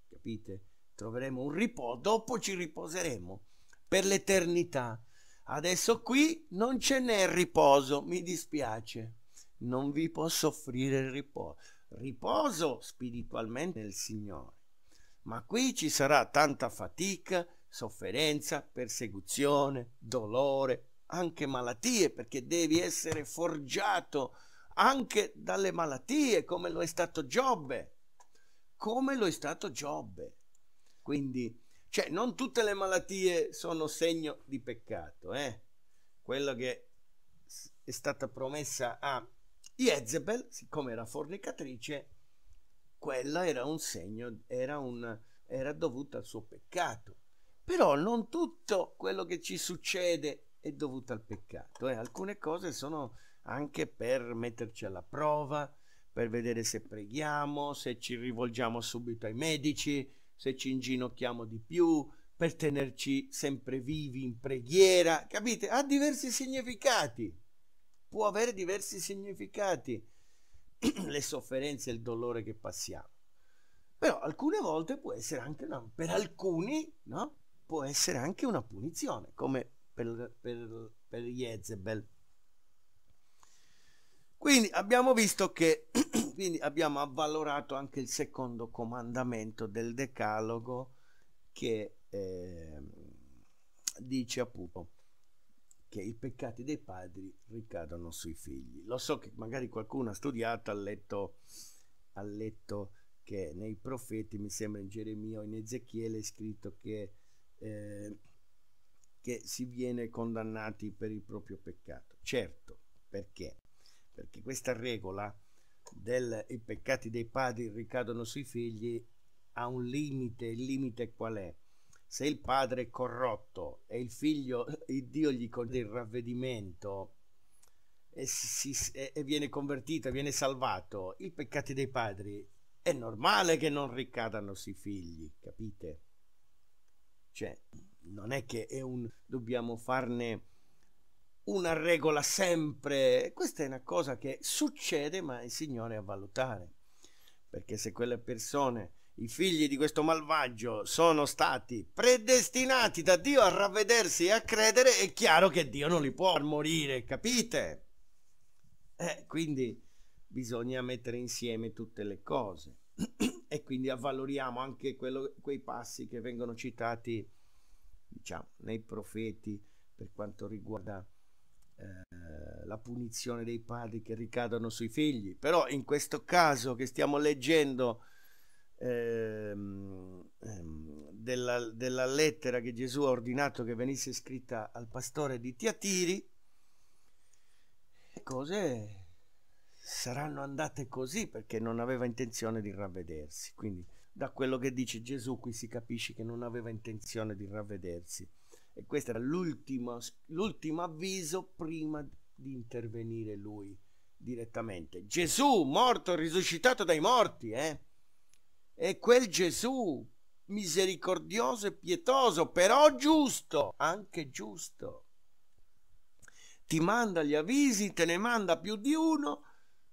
capite? Troveremo un riposo, dopo ci riposeremo per l'eternità. Adesso qui non ce n'è riposo, mi dispiace, non vi posso offrire il riposo, riposo spiritualmente nel Signore ma qui ci sarà tanta fatica, sofferenza, persecuzione, dolore, anche malattie, perché devi essere forgiato anche dalle malattie, come lo è stato Giobbe. Come lo è stato Giobbe. Quindi, cioè, non tutte le malattie sono segno di peccato, eh? Quello che è stata promessa a Jezebel, siccome era fornicatrice, quella era un segno, era, un, era dovuta al suo peccato. Però non tutto quello che ci succede è dovuto al peccato. Eh? Alcune cose sono anche per metterci alla prova, per vedere se preghiamo, se ci rivolgiamo subito ai medici, se ci inginocchiamo di più, per tenerci sempre vivi in preghiera. Capite? Ha diversi significati. Può avere diversi significati. le sofferenze e il dolore che passiamo. Però alcune volte può essere anche una, per alcuni, no? Può essere anche una punizione, come per, per, per Jezebel. Quindi abbiamo visto che quindi abbiamo avvalorato anche il secondo comandamento del decalogo che eh, dice appunto che i peccati dei padri ricadono sui figli. Lo so che magari qualcuno ha studiato, ha letto, ha letto che nei profeti, mi sembra in Geremia o in Ezechiele, è scritto che, eh, che si viene condannati per il proprio peccato. Certo, perché? Perché questa regola del i peccati dei padri ricadono sui figli ha un limite, il limite qual è? se il padre è corrotto e il figlio, il Dio gli concede il ravvedimento e, si, e, viene convertito, viene salvato, i peccati dei padri è normale che non ricadano sui figli, capite? Cioè, non è che è un, dobbiamo farne una regola sempre, questa è una cosa che succede ma il Signore è a valutare, perché se quelle persone i figli di questo malvagio sono stati predestinati da Dio a ravvedersi e a credere, è chiaro che Dio non li può far morire, capite? Eh, quindi bisogna mettere insieme tutte le cose e quindi avvaloriamo anche quello, quei passi che vengono citati diciamo, nei profeti per quanto riguarda eh, la punizione dei padri che ricadono sui figli. Però in questo caso che stiamo leggendo Ehm, ehm, della, della, lettera che Gesù ha ordinato che venisse scritta al pastore di Tiatiri, cose saranno andate così perché non aveva intenzione di ravvedersi. Quindi da quello che dice Gesù qui si capisce che non aveva intenzione di ravvedersi. E questo era l'ultimo, l'ultimo avviso prima di intervenire lui direttamente. Gesù morto, risuscitato dai morti, eh? è quel Gesù, misericordioso e pietoso, però giusto, anche giusto, ti manda gli avvisi, te ne manda più di uno,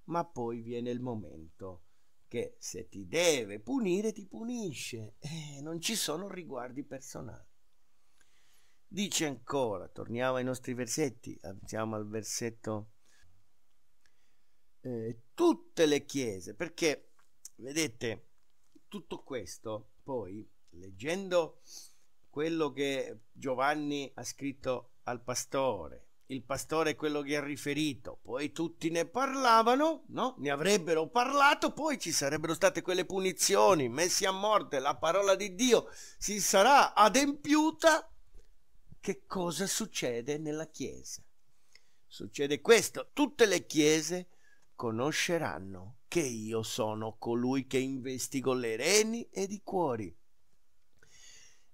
ma poi viene il momento che se ti deve punire, ti punisce. Eh, non ci sono riguardi personali. Dice ancora, torniamo ai nostri versetti, siamo al versetto eh, tutte le chiese, perché vedete tutto questo, poi, leggendo quello che Giovanni ha scritto al pastore, il pastore è quello che ha riferito, poi tutti ne parlavano, no? Ne avrebbero parlato, poi ci sarebbero state quelle punizioni, messi a morte, la parola di Dio si sarà adempiuta. Che cosa succede nella Chiesa? Succede questo, tutte le Chiese conosceranno che io sono colui che investigo le reni ed i cuori.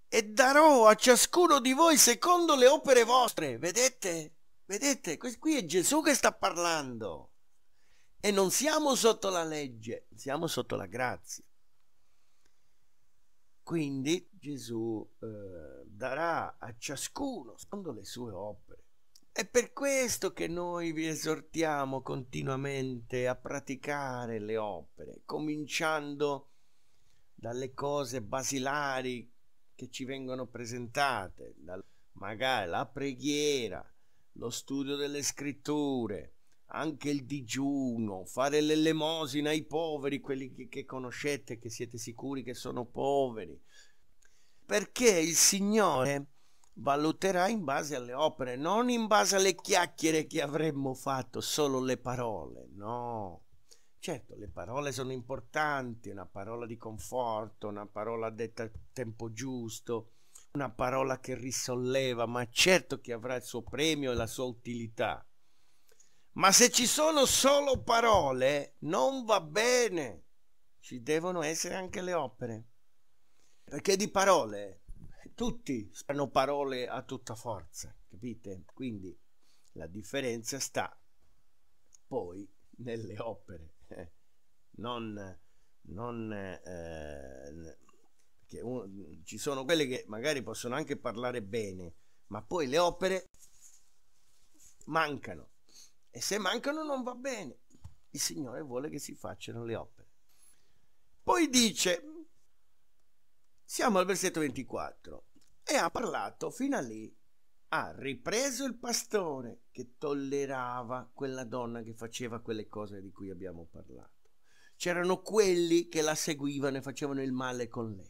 E darò a ciascuno di voi secondo le opere vostre. Vedete? Vedete? Qui è Gesù che sta parlando. E non siamo sotto la legge, siamo sotto la grazia. Quindi Gesù eh, darà a ciascuno secondo le sue opere. È per questo che noi vi esortiamo continuamente a praticare le opere, cominciando dalle cose basilari che ci vengono presentate, magari la preghiera, lo studio delle scritture, anche il digiuno, fare l'elemosina ai poveri, quelli che conoscete, che siete sicuri che sono poveri, perché il Signore valuterà in base alle opere, non in base alle chiacchiere che avremmo fatto, solo le parole, no. Certo, le parole sono importanti, una parola di conforto, una parola detta a tempo giusto, una parola che risolleva, ma certo che avrà il suo premio e la sua utilità. Ma se ci sono solo parole, non va bene. Ci devono essere anche le opere. Perché di parole tutti sparano parole a tutta forza, capite? Quindi la differenza sta poi nelle opere, eh, non, non eh, che un, ci sono quelle che magari possono anche parlare bene, ma poi le opere mancano e se mancano non va bene. Il Signore vuole che si facciano le opere. Poi dice, siamo al versetto 24 e ha parlato fino a lì. Ha ripreso il pastore che tollerava quella donna che faceva quelle cose di cui abbiamo parlato. C'erano quelli che la seguivano e facevano il male con lei.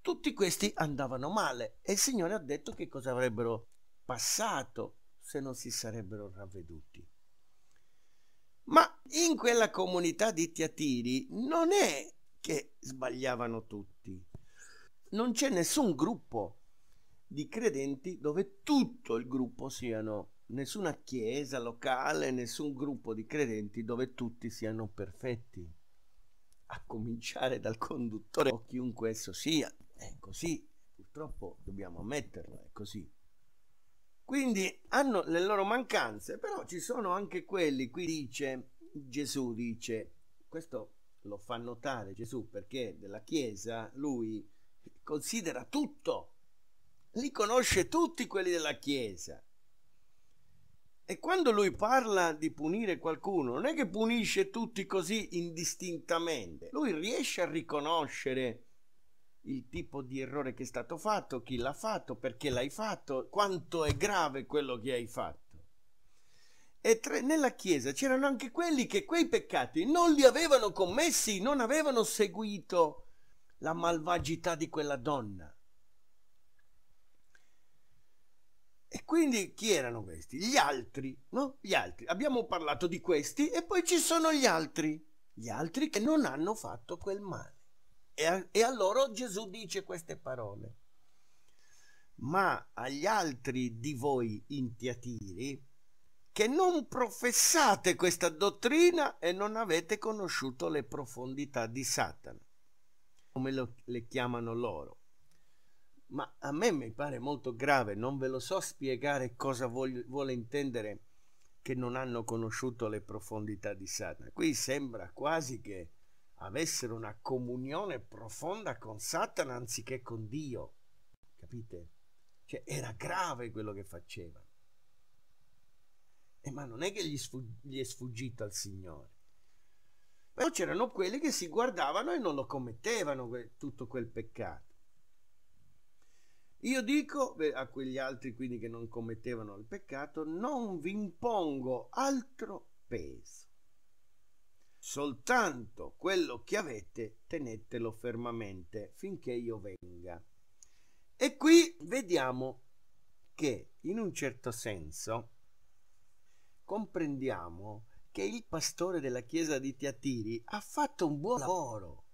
Tutti questi andavano male e il Signore ha detto che cosa avrebbero passato se non si sarebbero ravveduti. Ma in quella comunità di Tiatiri non è che sbagliavano tutti, non c'è nessun gruppo di credenti dove tutto il gruppo siano, nessuna chiesa locale, nessun gruppo di credenti dove tutti siano perfetti, a cominciare dal conduttore o chiunque esso sia. È così, purtroppo dobbiamo ammetterlo, è così. Quindi hanno le loro mancanze, però ci sono anche quelli, qui dice Gesù, dice, questo lo fa notare Gesù perché della Chiesa lui considera tutto, li conosce tutti quelli della Chiesa. E quando lui parla di punire qualcuno, non è che punisce tutti così indistintamente, lui riesce a riconoscere il tipo di errore che è stato fatto, chi l'ha fatto, perché l'hai fatto, quanto è grave quello che hai fatto. E tre, nella Chiesa c'erano anche quelli che quei peccati non li avevano commessi, non avevano seguito la malvagità di quella donna. E quindi chi erano questi? Gli altri, no? Gli altri. Abbiamo parlato di questi e poi ci sono gli altri, gli altri che non hanno fatto quel male. E a, e a loro Gesù dice queste parole. Ma agli altri di voi intiatiri, che non professate questa dottrina e non avete conosciuto le profondità di Satana come lo, le chiamano loro. Ma a me mi pare molto grave, non ve lo so spiegare cosa voglio, vuole intendere che non hanno conosciuto le profondità di Satana. Qui sembra quasi che avessero una comunione profonda con Satana anziché con Dio. Capite? Cioè era grave quello che facevano. E eh, ma non è che gli, sfug- gli è sfuggito al Signore. Però c'erano quelli che si guardavano e non lo commettevano tutto quel peccato. Io dico a quegli altri quindi che non commettevano il peccato, non vi impongo altro peso. Soltanto quello che avete tenetelo fermamente finché io venga. E qui vediamo che in un certo senso comprendiamo che il pastore della chiesa di Tiatiri ha fatto un buon lavoro.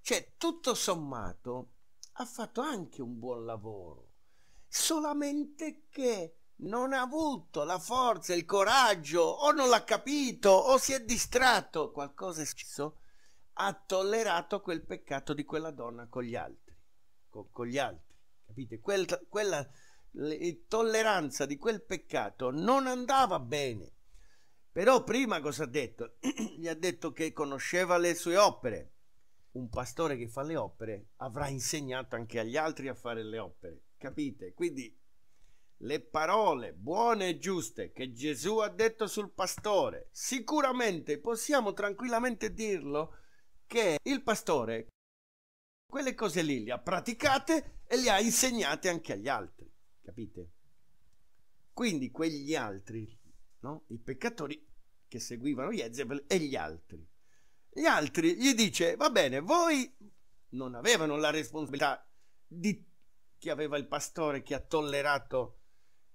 Cioè, tutto sommato, ha fatto anche un buon lavoro, solamente che non ha avuto la forza, il coraggio, o non l'ha capito, o si è distratto, qualcosa è successo, ha tollerato quel peccato di quella donna con gli altri, con, con gli altri, capite? Quel, quella tolleranza di quel peccato non andava bene. Però prima cosa ha detto? Gli ha detto che conosceva le sue opere. Un pastore che fa le opere avrà insegnato anche agli altri a fare le opere. Capite? Quindi le parole buone e giuste che Gesù ha detto sul pastore, sicuramente possiamo tranquillamente dirlo che il pastore quelle cose lì le ha praticate e le ha insegnate anche agli altri, capite? Quindi quegli altri no? i peccatori che seguivano Jezebel e gli altri. Gli altri gli dice, va bene, voi non avevano la responsabilità di chi aveva il pastore che ha tollerato,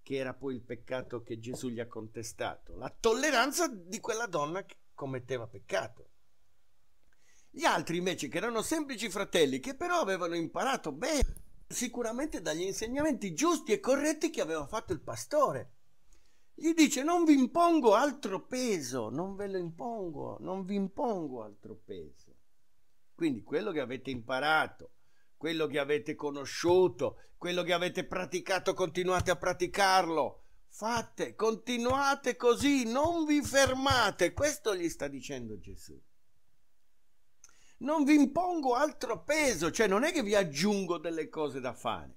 che era poi il peccato che Gesù gli ha contestato, la tolleranza di quella donna che commetteva peccato. Gli altri invece che erano semplici fratelli che però avevano imparato bene sicuramente dagli insegnamenti giusti e corretti che aveva fatto il pastore gli dice non vi impongo altro peso, non ve lo impongo, non vi impongo altro peso. Quindi quello che avete imparato, quello che avete conosciuto, quello che avete praticato, continuate a praticarlo. Fate, continuate così, non vi fermate. Questo gli sta dicendo Gesù. Non vi impongo altro peso, cioè non è che vi aggiungo delle cose da fare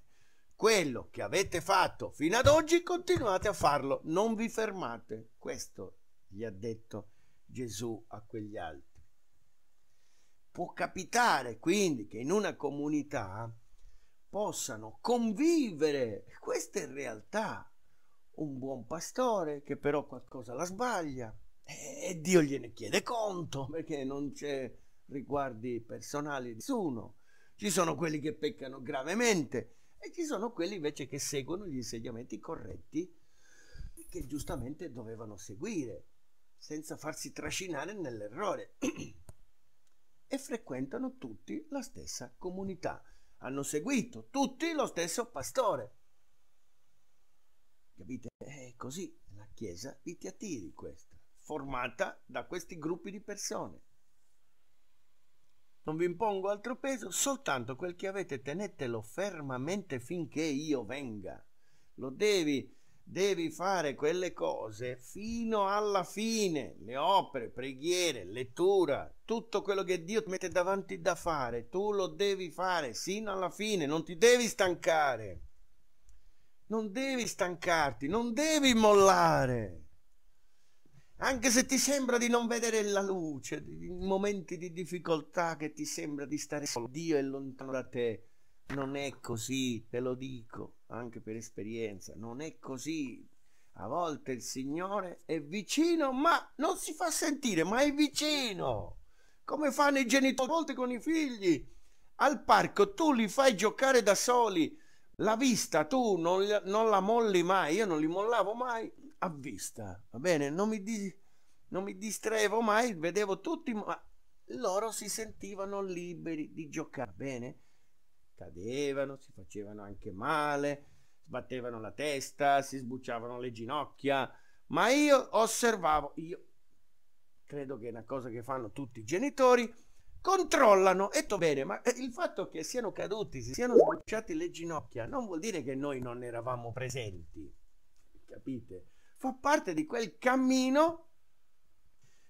quello che avete fatto fino ad oggi continuate a farlo, non vi fermate. Questo gli ha detto Gesù a quegli altri. Può capitare quindi che in una comunità possano convivere, questa è realtà, un buon pastore che però qualcosa la sbaglia e Dio gliene chiede conto perché non c'è riguardi personali di nessuno. Ci sono quelli che peccano gravemente e ci sono quelli invece che seguono gli insegnamenti corretti che giustamente dovevano seguire, senza farsi trascinare nell'errore. e frequentano tutti la stessa comunità, hanno seguito tutti lo stesso pastore. Capite? È così la Chiesa di Tiatiri questa, formata da questi gruppi di persone non vi impongo altro peso, soltanto quel che avete tenetelo fermamente finché io venga. Lo devi, devi fare quelle cose fino alla fine, le opere, preghiere, lettura, tutto quello che Dio ti mette davanti da fare, tu lo devi fare sino alla fine, non ti devi stancare. Non devi stancarti, non devi mollare anche se ti sembra di non vedere la luce, in momenti di difficoltà che ti sembra di stare solo, Dio è lontano da te. Non è così, te lo dico anche per esperienza, non è così. A volte il Signore è vicino, ma non si fa sentire, ma è vicino. Come fanno i genitori a volte con i figli. Al parco tu li fai giocare da soli. La vista tu non, non la molli mai, io non li mollavo mai a vista, va bene? Non mi, di, non mi distraevo mai, vedevo tutti, ma loro si sentivano liberi di giocare bene. Cadevano, si facevano anche male, sbattevano la testa, si sbucciavano le ginocchia, ma io osservavo, io credo che è una cosa che fanno tutti i genitori, controllano e to bene, ma il fatto che siano caduti, si siano sbucciati le ginocchia, non vuol dire che noi non eravamo presenti, capite? fa parte di quel cammino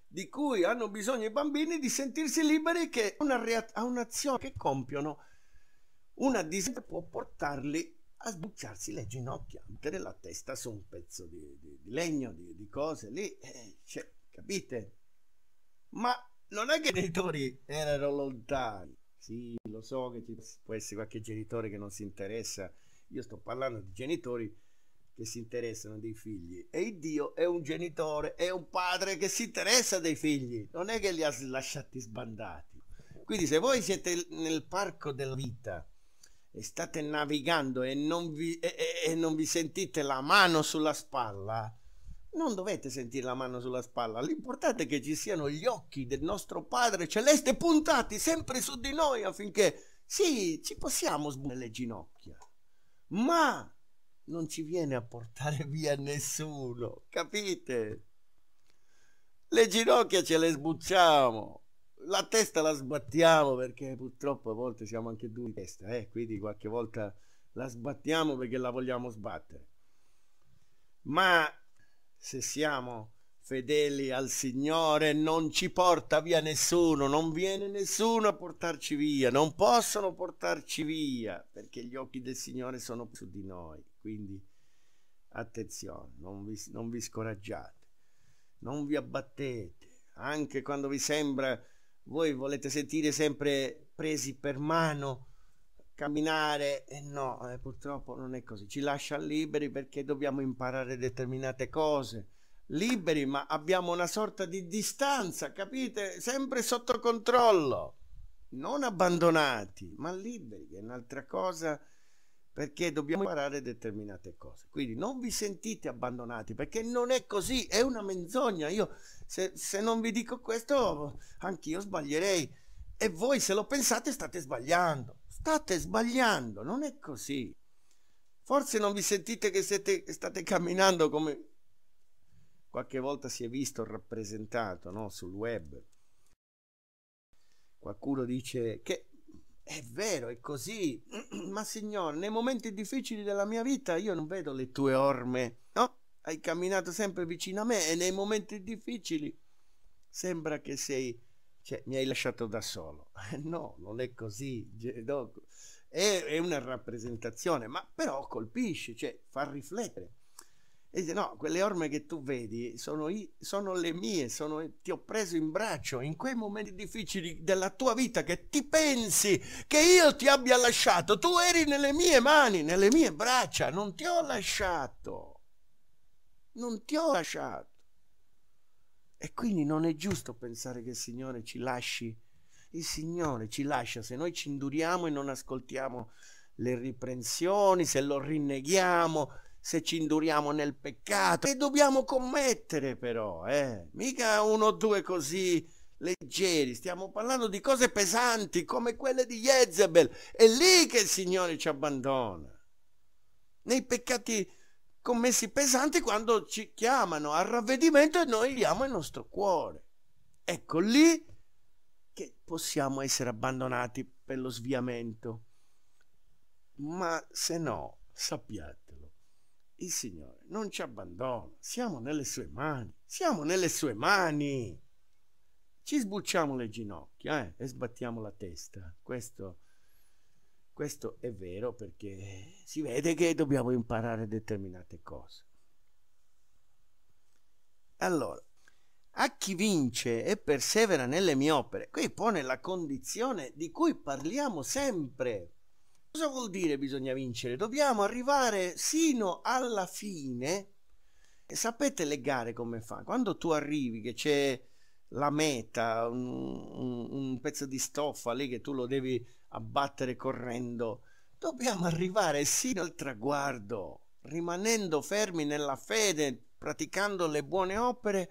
di cui hanno bisogno i bambini di sentirsi liberi che una reat- a un'azione che compiono una disabilità può portarli a sbucciarsi le ginocchia, a mettere la testa su un pezzo di, di, di legno, di, di, cose lì, eh, cioè, capite? Ma non è che i genitori erano lontani. Sì, lo so che ci può essere qualche genitore che non si interessa. Io sto parlando di genitori che si interessano dei figli e il Dio è un genitore, è un padre che si interessa dei figli, non è che li ha lasciati sbandati. Quindi se voi siete nel parco della vita e state navigando e non vi, e, e, e non vi sentite la mano sulla spalla, non dovete sentire la mano sulla spalla, l'importante è che ci siano gli occhi del nostro Padre Celeste puntati sempre su di noi affinché sì, ci possiamo sbucare le ginocchia, ma non ci viene a portare via nessuno, capite? Le ginocchia ce le sbucciamo, la testa la sbattiamo perché purtroppo a volte siamo anche due di testa, eh? quindi qualche volta la sbattiamo perché la vogliamo sbattere. Ma se siamo fedeli al Signore non ci porta via nessuno, non viene nessuno a portarci via, non possono portarci via perché gli occhi del Signore sono su di noi. Quindi attenzione, non vi, non vi scoraggiate, non vi abbattete, anche quando vi sembra, voi volete sentire sempre presi per mano, camminare, e eh, no, eh, purtroppo non è così, ci lascia liberi perché dobbiamo imparare determinate cose, liberi ma abbiamo una sorta di distanza, capite? Sempre sotto controllo, non abbandonati, ma liberi, che è un'altra cosa perché dobbiamo imparare determinate cose. Quindi non vi sentite abbandonati perché non è così, è una menzogna. Io se, se non vi dico questo, anch'io sbaglierei. E voi se lo pensate state sbagliando, state sbagliando, non è così. Forse non vi sentite che siete, state camminando come qualche volta si è visto rappresentato no? sul web. Qualcuno dice che è vero, è così. Ma signor, nei momenti difficili della mia vita io non vedo le tue orme. No, hai camminato sempre vicino a me e nei momenti difficili sembra che sei... Cioè, mi hai lasciato da solo. No, non è così. È, una rappresentazione, ma però colpisce, cioè, fa riflettere. E dice, no, quelle orme che tu vedi sono, i, sono le mie, sono, ti ho preso in braccio in quei momenti difficili della tua vita che ti pensi che io ti abbia lasciato. Tu eri nelle mie mani, nelle mie braccia, non ti ho lasciato. Non ti ho lasciato. E quindi non è giusto pensare che il Signore ci lasci. Il Signore ci lascia se noi ci induriamo e non ascoltiamo le riprensioni, se lo rinneghiamo se ci induriamo nel peccato che dobbiamo commettere però, eh? mica uno o due così leggeri, stiamo parlando di cose pesanti come quelle di Jezebel, è lì che il Signore ci abbandona, nei peccati commessi pesanti quando ci chiamano al ravvedimento e noi diamo il nostro cuore. Ecco lì che possiamo essere abbandonati per lo sviamento, ma se no sappiate il Signore non ci abbandona, siamo nelle sue mani, siamo nelle sue mani. Ci sbucciamo le ginocchia eh, e sbattiamo la testa. Questo, questo è vero perché si vede che dobbiamo imparare determinate cose. Allora, a chi vince e persevera nelle mie opere, qui pone la condizione di cui parliamo sempre Cosa vuol dire bisogna vincere? Dobbiamo arrivare sino alla fine. E sapete le gare come fa? Quando tu arrivi che c'è la meta, un, un, un pezzo di stoffa lì che tu lo devi abbattere correndo, dobbiamo arrivare sino al traguardo, rimanendo fermi nella fede, praticando le buone opere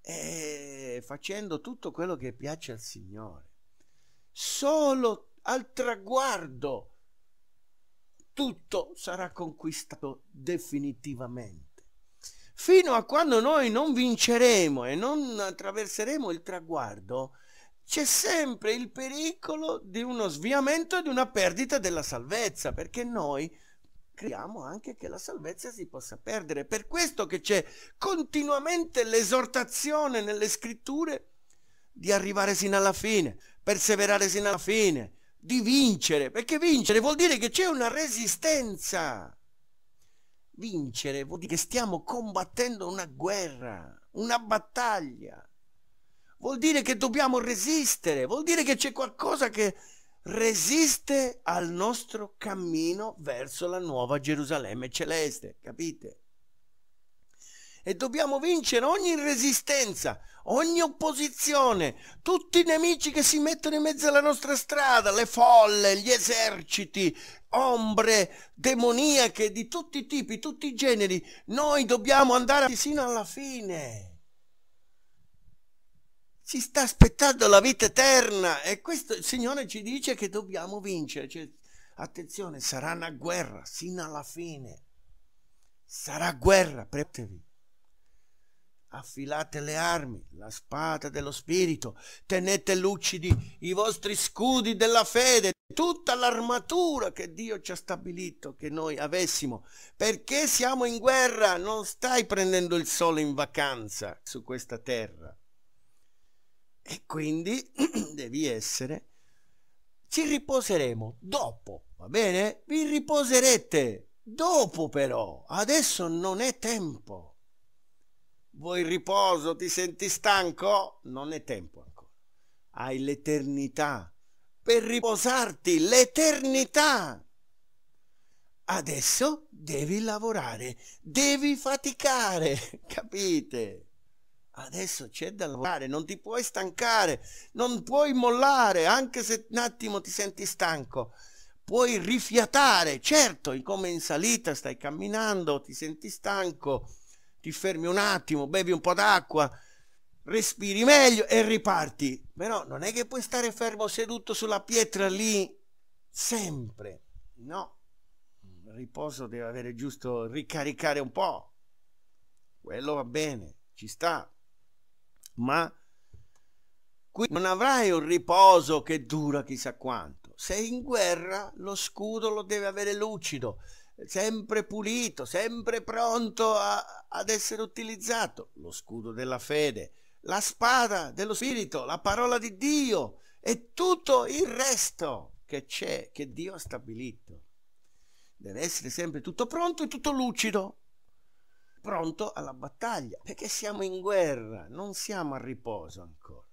e facendo tutto quello che piace al Signore. Solo al traguardo tutto sarà conquistato definitivamente. Fino a quando noi non vinceremo e non attraverseremo il traguardo, c'è sempre il pericolo di uno sviamento e di una perdita della salvezza, perché noi creiamo anche che la salvezza si possa perdere. Per questo che c'è continuamente l'esortazione nelle scritture di arrivare sino alla fine, perseverare sino alla fine, di vincere, perché vincere vuol dire che c'è una resistenza. Vincere vuol dire che stiamo combattendo una guerra, una battaglia. Vuol dire che dobbiamo resistere, vuol dire che c'è qualcosa che resiste al nostro cammino verso la nuova Gerusalemme celeste, capite? E dobbiamo vincere ogni resistenza, ogni opposizione, tutti i nemici che si mettono in mezzo alla nostra strada, le folle, gli eserciti, ombre demoniache di tutti i tipi, tutti i generi, noi dobbiamo andare sino alla fine. Ci sta aspettando la vita eterna e questo il Signore ci dice che dobbiamo vincere. Cioè, attenzione, sarà una guerra sino alla fine. Sarà guerra, pretevi affilate le armi, la spada dello spirito, tenete lucidi i vostri scudi della fede, tutta l'armatura che Dio ci ha stabilito che noi avessimo. Perché siamo in guerra? Non stai prendendo il sole in vacanza su questa terra. E quindi devi essere... Ci riposeremo dopo, va bene? Vi riposerete dopo però, adesso non è tempo vuoi riposo, ti senti stanco? Non è tempo ancora. Hai l'eternità per riposarti, l'eternità. Adesso devi lavorare, devi faticare, capite? Adesso c'è da lavorare, non ti puoi stancare, non puoi mollare, anche se un attimo ti senti stanco. Puoi rifiatare, certo, come in salita stai camminando, ti senti stanco, ti fermi un attimo, bevi un po' d'acqua, respiri meglio e riparti. Però non è che puoi stare fermo seduto sulla pietra lì sempre. No, il riposo deve avere giusto ricaricare un po'. Quello va bene, ci sta. Ma qui non avrai un riposo che dura chissà quanto. Sei in guerra, lo scudo lo deve avere lucido sempre pulito, sempre pronto a, ad essere utilizzato, lo scudo della fede, la spada dello Spirito, la parola di Dio e tutto il resto che c'è, che Dio ha stabilito. Deve essere sempre tutto pronto e tutto lucido, pronto alla battaglia, perché siamo in guerra, non siamo a riposo ancora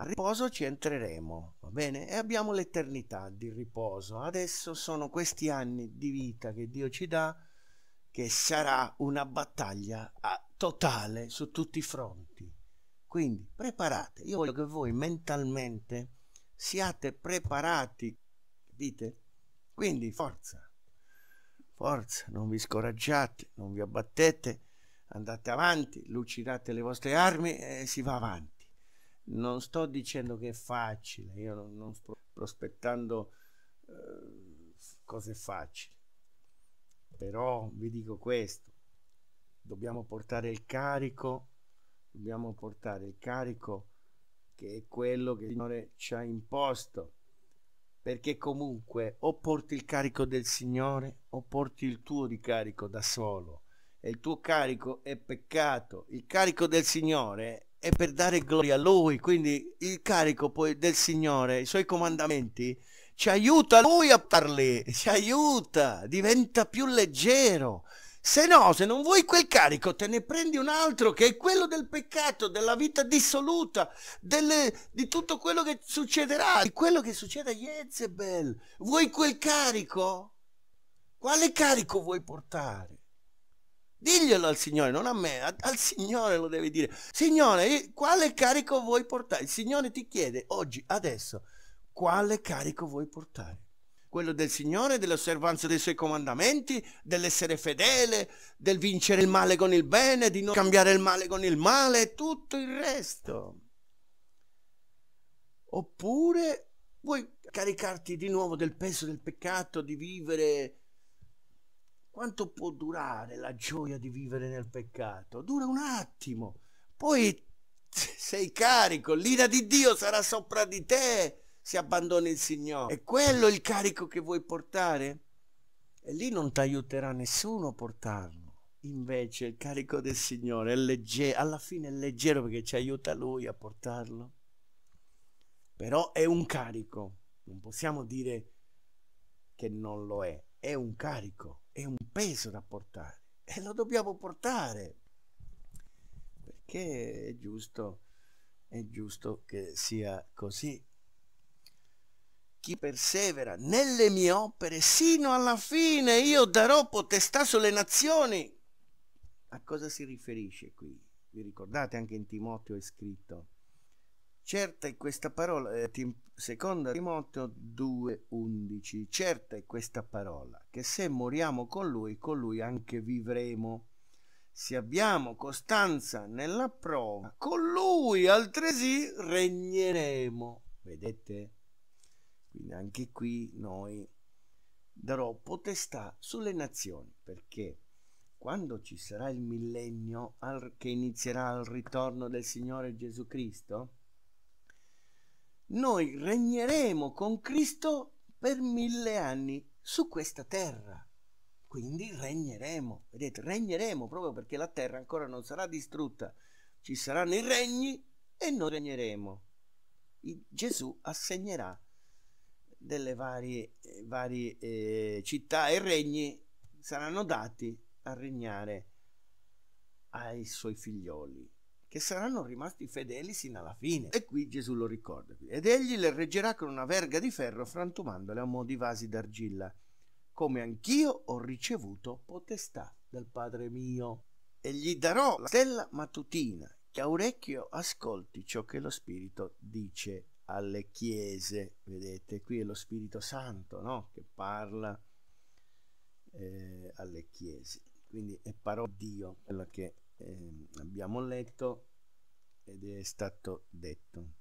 a riposo ci entreremo, va bene? E abbiamo l'eternità di riposo. Adesso sono questi anni di vita che Dio ci dà, che sarà una battaglia ah, totale su tutti i fronti. Quindi preparate, io voglio che voi mentalmente siate preparati, capite? Quindi forza, forza, non vi scoraggiate, non vi abbattete, andate avanti, lucidate le vostre armi e si va avanti. Non sto dicendo che è facile, io non, non sto prospettando eh, cose facili, però vi dico questo, dobbiamo portare il carico, dobbiamo portare il carico che è quello che il Signore ci ha imposto, perché comunque o porti il carico del Signore o porti il tuo di carico da solo e il tuo carico è peccato. Il carico del Signore è per dare gloria a Lui. Quindi il carico poi del Signore, i Suoi comandamenti, ci aiuta Lui a parli, ci aiuta, diventa più leggero. Se no, se non vuoi quel carico, te ne prendi un altro che è quello del peccato, della vita dissoluta, delle, di tutto quello che succederà, di quello che succede a Jezebel. Vuoi quel carico? Quale carico vuoi portare? Diglielo al Signore, non a me, a, al Signore lo devi dire. Signore, eh, quale carico vuoi portare? Il Signore ti chiede oggi, adesso, quale carico vuoi portare? Quello del Signore, dell'osservanza dei Suoi comandamenti, dell'essere fedele, del vincere il male con il bene, di non cambiare il male con il male e tutto il resto. Oppure vuoi caricarti di nuovo del peso del peccato, di vivere quanto può durare la gioia di vivere nel peccato? Dura un attimo, poi sei carico, l'ira di Dio sarà sopra di te se abbandoni il Signore. È quello il carico che vuoi portare? E lì non ti aiuterà nessuno a portarlo. Invece il carico del Signore è leggero, alla fine è leggero perché ci aiuta Lui a portarlo. Però è un carico, non possiamo dire che non lo è, è un carico è un peso da portare e lo dobbiamo portare perché è giusto, è giusto che sia così. Chi persevera nelle mie opere sino alla fine, io darò potestà sulle nazioni. A cosa si riferisce qui? Vi ricordate anche in Timoteo è scritto Certa è questa parola, eh, tim, seconda Timoteo 2,11. Certa è questa parola, che se moriamo con lui, con lui anche vivremo. Se abbiamo costanza nella prova, con lui altresì regneremo. Vedete? Quindi anche qui noi darò potestà sulle nazioni, perché quando ci sarà il millennio che inizierà al ritorno del Signore Gesù Cristo, noi regneremo con Cristo per mille anni su questa terra. Quindi regneremo, vedete, regneremo proprio perché la terra ancora non sarà distrutta, ci saranno i regni e noi regneremo. Gesù assegnerà delle varie, eh, varie eh, città e regni saranno dati a regnare ai suoi figlioli che saranno rimasti fedeli sino alla fine. E qui Gesù lo ricorda. Ed egli le reggerà con una verga di ferro frantumandole a mo' di vasi d'argilla, come anch'io ho ricevuto potestà dal Padre mio. E gli darò la stella matutina, che a orecchio ascolti ciò che lo Spirito dice alle chiese. Vedete, qui è lo Spirito Santo no? che parla eh, alle chiese. Quindi è parola di Dio, quella che eh, abbiamo letto ed è stato detto.